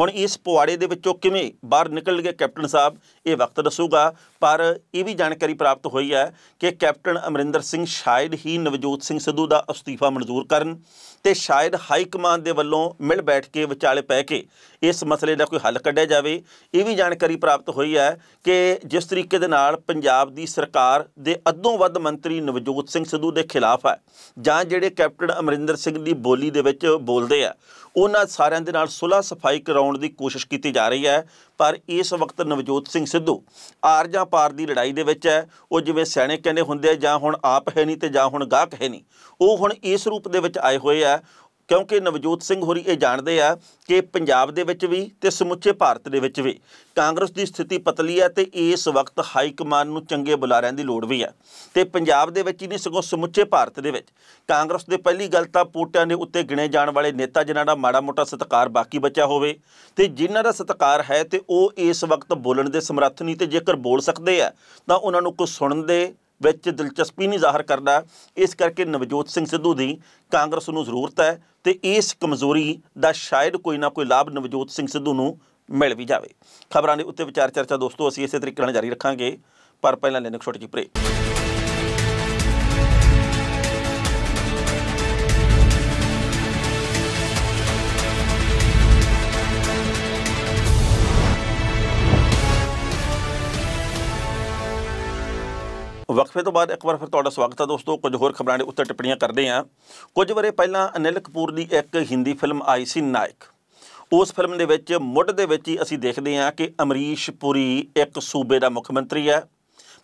ਹੁਣ ਇਸ ਪੁਆੜੇ ਦੇ ਵਿੱਚੋਂ ਕਿਵੇਂ ਬਾਹਰ ਨਿਕਲ ਗਏ ਕੈਪਟਨ ਸਾਹਿਬ ਇਹ ਵਕਤ ਦੱਸੂਗਾ ਪਰ ਇਹ ਵੀ ਜਾਣਕਾਰੀ ਪ੍ਰਾਪਤ ਹੋਈ ਹੈ ਕਿ ਕੈਪਟਨ ਅਮਰਿੰਦਰ ਸਿੰਘ ਸ਼ਾਇਦ ਹੀ ਨਵਜੋਤ ਸਿੰਘ ਸਿੱਧੂ ਦਾ ਅਸਤੀਫਾ ਮਨਜ਼ੂਰ ਕਰਨ ਤੇ ਸ਼ਾਇਦ ਹਾਈ ਕਮਾਨ ਦੇ ਵੱਲੋਂ ਮਿਲ ਬੈਠ ਕੇ ਵਿਚਾਲੇ ਪੈ ਕੇ ਇਸ ਮਸਲੇ ਦਾ ਕੋਈ ਹੱਲ ਕੱਢਿਆ ਜਾਵੇ ਇਹ ਵੀ ਜਾਣਕਾਰੀ ਪ੍ਰਾਪਤ ਹੋਈ ਹੈ ਕਿ ਜਿਸ ਤਰੀਕੇ ਦੇ ਨਾਲ ਪੰਜਾਬ ਦੀ ਸਰਕਾਰ ਦੇ ਅੱਧੋਂ ਵੱਧ ਮੰਤਰੀ ਨਵਜੋਤ ਸਿੰਘ ਸਿੱਧੂ ਦੇ ਖਿਲਾਫ ਹੈ ਜਾਂ ਜਿਹੜੇ ਕੈਪਟਨ ਅਮਰਿੰਦਰ ਸਿੰਘ ਦੀ ਬੋਲੀ ਦੇ ਵਿੱਚ ਬੋਲਦੇ ਆ ਉਹਨਾਂ ਸਾਰਿਆਂ ਦੇ ਨਾਲ ਸੁਲਾ ਸਫਾਈ ਕਰਾਉਣ ਦੀ ਕੋਸ਼ਿਸ਼ ਕੀਤੀ ਜਾ ਰਹੀ ਹੈ ਪਰ ਇਸ ਵਕਤ ਨਵਜੋਤ ਸਿੰਘ ਸਿੱਧੂ ਆਰ ਜਾਂ ਪਾਰ ਦੀ ਲੜਾਈ ਦੇ ਵਿੱਚ ਹੈ ਉਹ ਜਿਵੇਂ ਸੈਣੇ ਕਹਿੰਦੇ ਹੁੰਦੇ ਆ ਜਾਂ ਹੁਣ ਆਪ ਹੈ ਨਹੀਂ ਤੇ ਜਾਂ ਹੁਣ ਗਾਹਕ ਹੈ ਨਹੀਂ ਉਹ ਹੁਣ ਇਸ ਰੂਪ ਦੇ ਵਿੱਚ ਆਏ ਹੋਏ ਆ ਕਿਉਂਕਿ ਨਵਜੋਤ ਸਿੰਘ ਹੋਰੀ ਇਹ ਜਾਣਦੇ ਆ ਕਿ ਪੰਜਾਬ ਦੇ ਵਿੱਚ ਵੀ ਤੇ ਸਮੁੱਚੇ ਭਾਰਤ ਦੇ ਵਿੱਚ ਵੀ ਕਾਂਗਰਸ ਦੀ ਸਥਿਤੀ ਪਤਲੀ ਹੈ ਤੇ ਇਸ ਵਕਤ ਹਾਈ ਕਮਾਂਡ ਨੂੰ ਚੰਗੇ ਬੁਲਾਰਿਆਂ ਦੀ ਲੋੜ ਵੀ ਹੈ ਤੇ ਪੰਜਾਬ ਦੇ ਵਿੱਚ ਹੀ ਨਹੀਂ ਸਗੋਂ ਸਮੁੱਚੇ ਭਾਰਤ ਦੇ ਵਿੱਚ ਕਾਂਗਰਸ ਦੇ ਪਹਿਲੀ ਗੱਲ ਤਾਂ ਪੋਟਿਆਂ ਦੇ ਉੱਤੇ ਗਿਣੇ ਜਾਣ ਵਾਲੇ ਨੇਤਾ ਜਿਨ੍ਹਾਂ ਦਾ ਮਾੜਾ ਮੋਟਾ ਸਤਕਾਰ ਬਾਕੀ ਬਚਿਆ ਹੋਵੇ ਤੇ ਜਿਨ੍ਹਾਂ ਦਾ ਸਤਕਾਰ ਹੈ ਤੇ ਉਹ ਇਸ ਵਕਤ ਬੋਲਣ ਦੇ ਸਮਰੱਥ ਨਹੀਂ ਤੇ ਜੇਕਰ ਬੋਲ ਸਕਦੇ ਆ ਤਾਂ ਉਹਨਾਂ ਨੂੰ ਕੋਈ ਸੁਣਨ ਦੇ ਵਿੱਚ ਦਿਲਚਸਪੀ ਨਹੀਂ ਜ਼ਾਹਰ ਕਰਦਾ ਇਸ ਕਰਕੇ ਨਵਜੋਤ ਸਿੰਘ ਸਿੱਧੂ ਦੀ ਕਾਂਗਰਸ ਨੂੰ ਜ਼ਰੂਰਤ ਹੈ ਤੇ ਇਸ ਕਮਜ਼ੋਰੀ ਦਾ ਸ਼ਾਇਦ ਕੋਈ ਨਾ ਕੋਈ ਲਾਭ ਨਵਜੋਤ ਸਿੰਘ ਸਿੱਧੂ ਨੂੰ ਮਿਲ ਵੀ ਜਾਵੇ ਖਬਰਾਂ ਦੇ ਉੱਤੇ ਵਿਚਾਰ ਚਰਚਾ ਦੋਸਤੋ ਅਸੀਂ ਇਸੇ ਤਰੀਕੇ ਨਾਲ ਜਾਰੀ ਰੱਖਾਂਗੇ ਪਰ ਪਹਿਲਾਂ ਲੈਣੇ ਛੋਟੀ ਜਿਹੀ ਬ੍ਰੇਕ ਵਕਫੇ ਤੋਂ ਬਾਅਦ ਇੱਕ ਵਾਰ ਫਿਰ ਤੁਹਾਡਾ ਸਵਾਗਤ ਹੈ ਦੋਸਤੋ ਕੁਝ ਹੋਰ ਖਬਰਾਂ ਦੇ ਉੱਤੇ ਟਿੱਪਣੀਆਂ ਕਰਦੇ ਹਾਂ ਕੁਝ ਵਾਰੇ ਪਹਿਲਾਂ ਅਨਿਲ ਕਪੂਰ ਦੀ ਇੱਕ ਹਿੰਦੀ ਫਿਲਮ ਆਈ ਸੀ ਨਾਇਕ ਉਸ ਫਿਲਮ ਦੇ ਵਿੱਚ ਮੁੱਢ ਦੇ ਵਿੱਚ ਹੀ ਅਸੀਂ ਦੇਖਦੇ ਹਾਂ ਕਿ ਅਮਰੀਸ਼ ਪੁਰੀ ਇੱਕ ਸੂਬੇ ਦਾ ਮੁੱਖ ਮੰਤਰੀ ਹੈ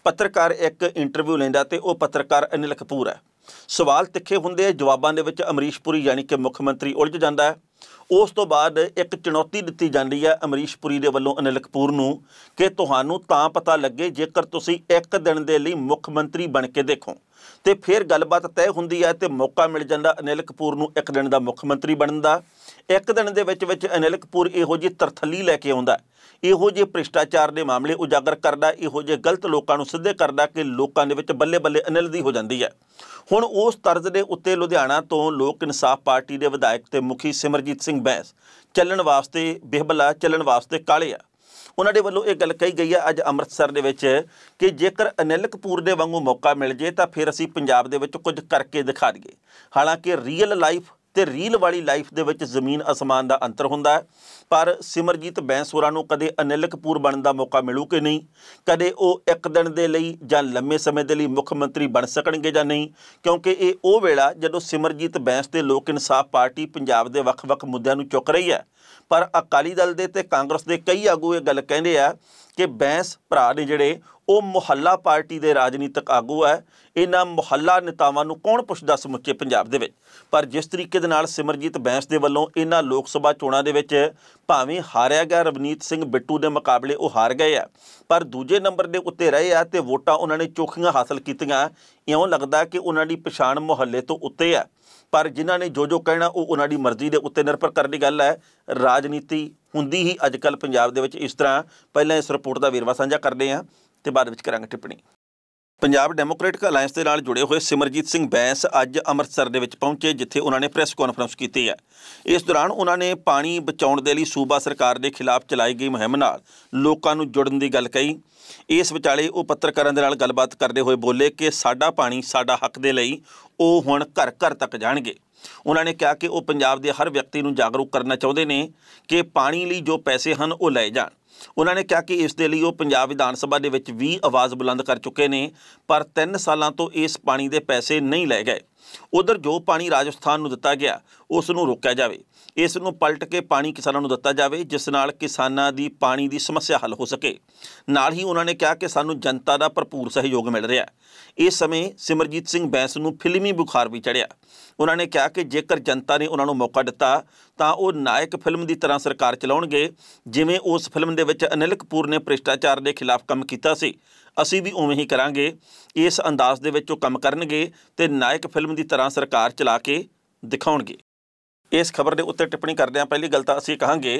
ਪੱਤਰਕਾਰ ਇੱਕ ਇੰਟਰਵਿਊ ਲੈਂਦਾ ਤੇ ਉਹ ਪੱਤਰਕਾਰ ਅਨਿਲ ਕਪੂਰ ਹੈ ਸਵਾਲ ਤਿੱਖੇ ਹੁੰਦੇ ਆ ਜਵਾਬਾਂ ਦੇ ਵਿੱਚ ਅਮਰੀਸ਼ ਪੁਰੀ ਯਾਨੀ ਕਿ ਮੁੱਖ ਮੰਤਰੀ ਉਲਝ ਜਾਂਦਾ ਹੈ ਉਸ ਤੋਂ ਬਾਅਦ ਇੱਕ ਚੁਣੌਤੀ ਦਿੱਤੀ ਜਾਂਦੀ ਹੈ ਅਮਰੀਸ਼ ਪੁਰੀ ਦੇ ਵੱਲੋਂ ਅਨਿਲ ਕਪੂਰ ਨੂੰ ਕਿ ਤੁਹਾਨੂੰ ਤਾਂ ਪਤਾ ਲੱਗੇ ਜੇਕਰ ਤੁਸੀਂ ਇੱਕ ਦਿਨ ਦੇ ਲਈ ਮੁੱਖ ਮੰਤਰੀ ਬਣ ਕੇ ਦੇਖੋ ਤੇ ਫਿਰ ਗੱਲਬਾਤ ਤੈ ਹੁੰਦੀ ਹੈ ਤੇ ਮੌਕਾ ਮਿਲ ਜਾਂਦਾ ਅਨਿਲ ਕਪੂਰ ਨੂੰ ਇੱਕ ਦਿਨ ਦਾ ਮੁੱਖ ਮੰਤਰੀ ਬਣਨ ਦਾ ਇੱਕ ਦਿਨ ਦੇ ਵਿੱਚ ਵਿੱਚ ਅਨਿਲ ਕਪੂਰ ਇਹੋ ਜੀ ਤਰਥੱਲੀ ਲੈ ਕੇ ਆਉਂਦਾ ਇਹੋ ਜੇ ਭ੍ਰਿਸ਼ਟਾਚਾਰ ਦੇ ਮਾਮਲੇ ਉਜਾਗਰ ਕਰਦਾ ਇਹੋ ਜੇ ਗਲਤ ਲੋਕਾਂ ਨੂੰ ਸਿੱਧੇ ਕਰਦਾ ਕਿ ਲੋਕਾਂ ਦੇ ਵਿੱਚ ਬੱਲੇ ਬੱਲੇ ਅਨਿਲ ਦੀ ਹੋ ਜਾਂਦੀ ਹੈ ਹੁਣ ਉਸ ਤਰਜ਼ ਦੇ ਉੱਤੇ ਲੁਧਿਆਣਾ ਤੋਂ ਲੋਕ ਇਨਸਾਫ ਪਾਰਟੀ ਦੇ ਵਿਧਾਇਕ ਤੇ ਮੁਖੀ ਸਿਮਰਜੀਤ ਸਿੰਘ ਬੈਂਸ ਚੱਲਣ ਵਾਸਤੇ ਬਿਹਬਲਾ ਚੱਲਣ ਵਾਸਤੇ ਕਾਲੇ ਆ ਉਹਨਾਂ ਦੇ ਵੱਲੋਂ ਇਹ ਗੱਲ ਕਹੀ ਗਈ ਹੈ ਅੱਜ ਅੰਮ੍ਰਿਤਸਰ ਦੇ ਵਿੱਚ ਕਿ ਜੇਕਰ ਅਨਿਲ ਕਪੂਰ ਦੇ ਵਾਂਗੂ ਮੌਕਾ ਮਿਲ ਜੇ ਤਾਂ ਫਿਰ ਅਸੀਂ ਪੰਜਾਬ ਦੇ ਵਿੱਚ ਕੁਝ ਕਰਕੇ ਦਿਖਾ ਦਈਏ ਹਾਲਾਂਕਿ ਰੀਅਲ ਲਾਈਫ ਤੇ ਰੀਲ ਵਾਲੀ ਲਾਈਫ ਦੇ ਵਿੱਚ ਜ਼ਮੀਨ ਅਸਮਾਨ ਦਾ ਅੰਤਰ ਹੁੰਦਾ ਹੈ ਪਰ ਸਿਮਰਜੀਤ ਬੈਂਸੂਰਾ ਨੂੰ ਕਦੇ ਅਨਿਲ ਕਪੂਰ ਬਣਨ ਦਾ ਮੌਕਾ ਮਿਲੂ ਕਿ ਨਹੀਂ ਕਦੇ ਉਹ ਇੱਕ ਦਿਨ ਦੇ ਲਈ ਜਾਂ ਲੰਮੇ ਸਮੇਂ ਦੇ ਲਈ ਮੁੱਖ ਮੰਤਰੀ ਬਣ ਸਕਣਗੇ ਜਾਂ ਨਹੀਂ ਕਿਉਂਕਿ ਇਹ ਉਹ ਵੇਲਾ ਜਦੋਂ ਸਿਮਰਜੀਤ ਬੈਂਸ ਤੇ ਲੋਕ ਇਨਸਾਫ ਪਾਰਟੀ ਪੰਜਾਬ ਦੇ ਵੱਖ-ਵੱਖ ਮੁੱਦਿਆਂ ਨੂੰ ਚੁੱਕ ਰਹੀ ਹੈ ਪਰ ਅਕਾਲੀ ਦਲ ਦੇ ਤੇ ਕਾਂਗਰਸ ਦੇ ਕਈ ਆਗੂ ਇਹ ਗੱਲ ਕਹਿੰਦੇ ਆ ਕਿ ਬੈਂਸ ਭਰਾ ਨੇ ਜਿਹੜੇ ਉਹ ਮੁਹੱਲਾ ਪਾਰਟੀ ਦੇ ਰਾਜਨੀਤਿਕ ਆਗੂ ਹੈ ਇਹਨਾਂ ਮੁਹੱਲਾ ਨੇਤਾਵਾਂ ਨੂੰ ਕੌਣ ਪੁੱਛਦਾ ਸਮੁੱਚੇ ਪੰਜਾਬ ਦੇ ਵਿੱਚ ਪਰ ਜਿਸ ਤਰੀਕੇ ਦੇ ਨਾਲ ਸਿਮਰਜੀਤ ਬੈਂਸ ਦੇ ਵੱਲੋਂ ਇਹਨਾਂ ਲੋਕ ਸਭਾ ਚੋਣਾਂ ਦੇ ਵਿੱਚ ਭਾਵੇਂ ਹਾਰਿਆ ਗਿਆ ਰਵਨੀਤ ਸਿੰਘ ਬਿੱਟੂ ਦੇ ਮੁਕਾਬਲੇ ਉਹ ਹਾਰ ਗਏ ਆ ਪਰ ਦੂਜੇ ਨੰਬਰ ਦੇ ਉੱਤੇ ਰਹੇ ਆ ਤੇ ਵੋਟਾਂ ਉਹਨਾਂ ਨੇ ਚੋਖੀਆਂ ਹਾਸਲ ਕੀਤੀਆਂ ਇਉਂ ਲੱਗਦਾ ਕਿ ਉਹਨਾਂ ਦੀ ਪਛਾਣ ਮੁਹੱਲੇ ਤੋਂ ਉੱਤੇ ਆ ਪਰ ਜਿਨ੍ਹਾਂ ਨੇ ਜੋ ਜੋ ਕਹਿਣਾ ਉਹ ਉਹਨਾਂ ਦੀ ਮਰਜ਼ੀ ਦੇ ਉੱਤੇ ਨਿਰਭਰ ਕਰਨ ਦੀ ਗੱਲ ਹੈ ਰਾਜਨੀਤੀ ਹੁੰਦੀ ਹੀ ਅੱਜਕੱਲ ਪੰਜਾਬ ਦੇ ਵਿੱਚ ਇਸ ਤਰ੍ਹਾਂ ਪਹਿਲਾਂ ਇਸ ਰਿਪੋਰਟ ਦਾ ਵੇਰਵਾ ਸਾਂਝਾ ਕਰਦੇ ਆਂ ਤੇ ਬਾਅਦ ਵਿੱਚ ਕਰਾਂਗੇ ਟਿੱਪਣੀ ਪੰਜਾਬ ਡੈਮੋਕ੍ਰੈਟਿਕ ਅਲਾਈਅੰਸ ਦੇ ਨਾਲ ਜੁੜੇ ਹੋਏ ਸਿਮਰਜੀਤ ਸਿੰਘ ਬੈਂਸ ਅੱਜ ਅੰਮ੍ਰਿਤਸਰ ਦੇ ਵਿੱਚ ਪਹੁੰਚੇ ਜਿੱਥੇ ਉਹਨਾਂ ਨੇ ਪ੍ਰੈਸ ਕਾਨਫਰੰਸ ਕੀਤੀ ਹੈ ਇਸ ਦੌਰਾਨ ਉਹਨਾਂ ਨੇ ਪਾਣੀ ਬਚਾਉਣ ਦੇ ਲਈ ਸੂਬਾ ਸਰਕਾਰ ਦੇ ਖਿਲਾਫ ਚਲਾਈ ਗਈ ਮੁਹਿੰਮ ਨਾਲ ਲੋਕਾਂ ਨੂੰ ਜੁੜਨ ਦੀ ਗੱਲ ਕਹੀ ਇਸ ਵਿਚਾਲੇ ਉਹ ਪੱਤਰਕਾਰਾਂ ਦੇ ਨਾਲ ਗੱਲਬਾਤ ਕਰਦੇ ਹੋਏ ਬੋਲੇ ਕਿ ਸਾਡਾ ਪਾਣੀ ਸਾਡਾ ਹੱਕ ਦੇ ਲਈ ਉਹ ਹੁਣ ਘਰ ਘਰ ਤੱਕ ਜਾਣਗੇ ਉਹਨਾਂ ਨੇ ਕਿਹਾ ਕਿ ਉਹ ਪੰਜਾਬ ਦੇ ਹਰ ਵਿਅਕਤੀ ਨੂੰ ਜਾਗਰੂਕ ਕਰਨਾ ਚਾਹੁੰਦੇ ਨੇ ਕਿ ਪਾਣੀ ਲਈ ਜੋ ਪੈਸੇ ਹਨ ਉਹ ਲਏ ਜਾਣ ਉਹਨਾਂ ਨੇ ਕਿਹਾ ਕਿ ਇਸ ਦੇ ਲਈ ਉਹ ਪੰਜਾਬ ਵਿਧਾਨ ਸਭਾ ਦੇ ਵਿੱਚ ਵੀ ਆਵਾਜ਼ ਬੁਲੰਦ ਕਰ ਚੁੱਕੇ ਨੇ ਪਰ 3 ਸਾਲਾਂ ਤੋਂ ਇਸ ਪਾਣੀ ਦੇ ਪੈਸੇ ਨਹੀਂ ਲੈ ਗਏ ਉਧਰ ਜੋ ਪਾਣੀ ਰਾਜਸਥਾਨ ਨੂੰ ਦਿੱਤਾ ਗਿਆ ਉਸ ਨੂੰ ਰੋਕਿਆ ਜਾਵੇ ਇਸ ਨੂੰ ਪਲਟ ਕੇ ਪਾਣੀ ਕਿਸਾਨਾਂ ਨੂੰ ਦਿੱਤਾ ਜਾਵੇ ਜਿਸ ਨਾਲ ਕਿਸਾਨਾਂ ਦੀ ਪਾਣੀ ਦੀ ਸਮੱਸਿਆ ਹੱਲ ਹੋ ਸਕੇ ਨਾਲ ਹੀ ਉਹਨਾਂ ਨੇ ਕਿਹਾ ਕਿ ਸਾਨੂੰ ਜਨਤਾ ਦਾ ਭਰਪੂਰ ਸਹਿਯੋਗ ਮਿਲ ਰਿਹਾ ਹੈ ਇਸ ਸਮੇਂ ਸਿਮਰਜੀਤ ਸਿੰਘ ਬੈਂਸ ਨੂੰ ਫਿਲਮੀ ਬੁਖਾਰ ਵੀ ਚੜਿਆ ਉਹਨਾਂ ਨੇ ਕਿਹਾ ਕਿ ਜੇਕਰ ਜਨਤਾ ਨੇ ਉਹਨਾਂ ਨੂੰ ਮੌਕਾ ਦਿੱਤਾ ਤਾਂ ਉਹ ਨਾਇਕ ਫਿਲਮ ਦੀ ਤਰ੍ਹਾਂ ਸਰਕਾਰ ਚਲਾਉਣਗੇ ਜਿਵੇਂ ਉਸ ਫਿਲਮ ਦੇ ਵਿੱਚ ਅਨਿਲ ਕਪੂਰ ਨੇ ਭ੍ਰਿਸ਼ਟਾਚਾਰ ਦੇ ਖਿਲਾਫ ਕੰਮ ਕੀਤਾ ਸੀ ਅਸੀਂ ਵੀ ਉਵੇਂ ਹੀ ਕਰਾਂਗੇ ਇਸ ਅੰਦਾਜ਼ ਦੇ ਵਿੱਚ ਉਹ ਕੰਮ ਕਰਨਗੇ ਤੇ ਨਾਇਕ ਫਿਲਮ ਦੀ ਤਰ੍ਹਾਂ ਸਰਕਾਰ ਚਲਾ ਕੇ ਦਿਖਾਉਣਗੇ ਇਸ ਖਬਰ ਦੇ ਉੱਤੇ ਟਿੱਪਣੀ ਕਰਦੇ ਹਾਂ ਪਹਿਲੀ ਗੱਲ ਤਾਂ ਅਸੀਂ ਕਹਾਂਗੇ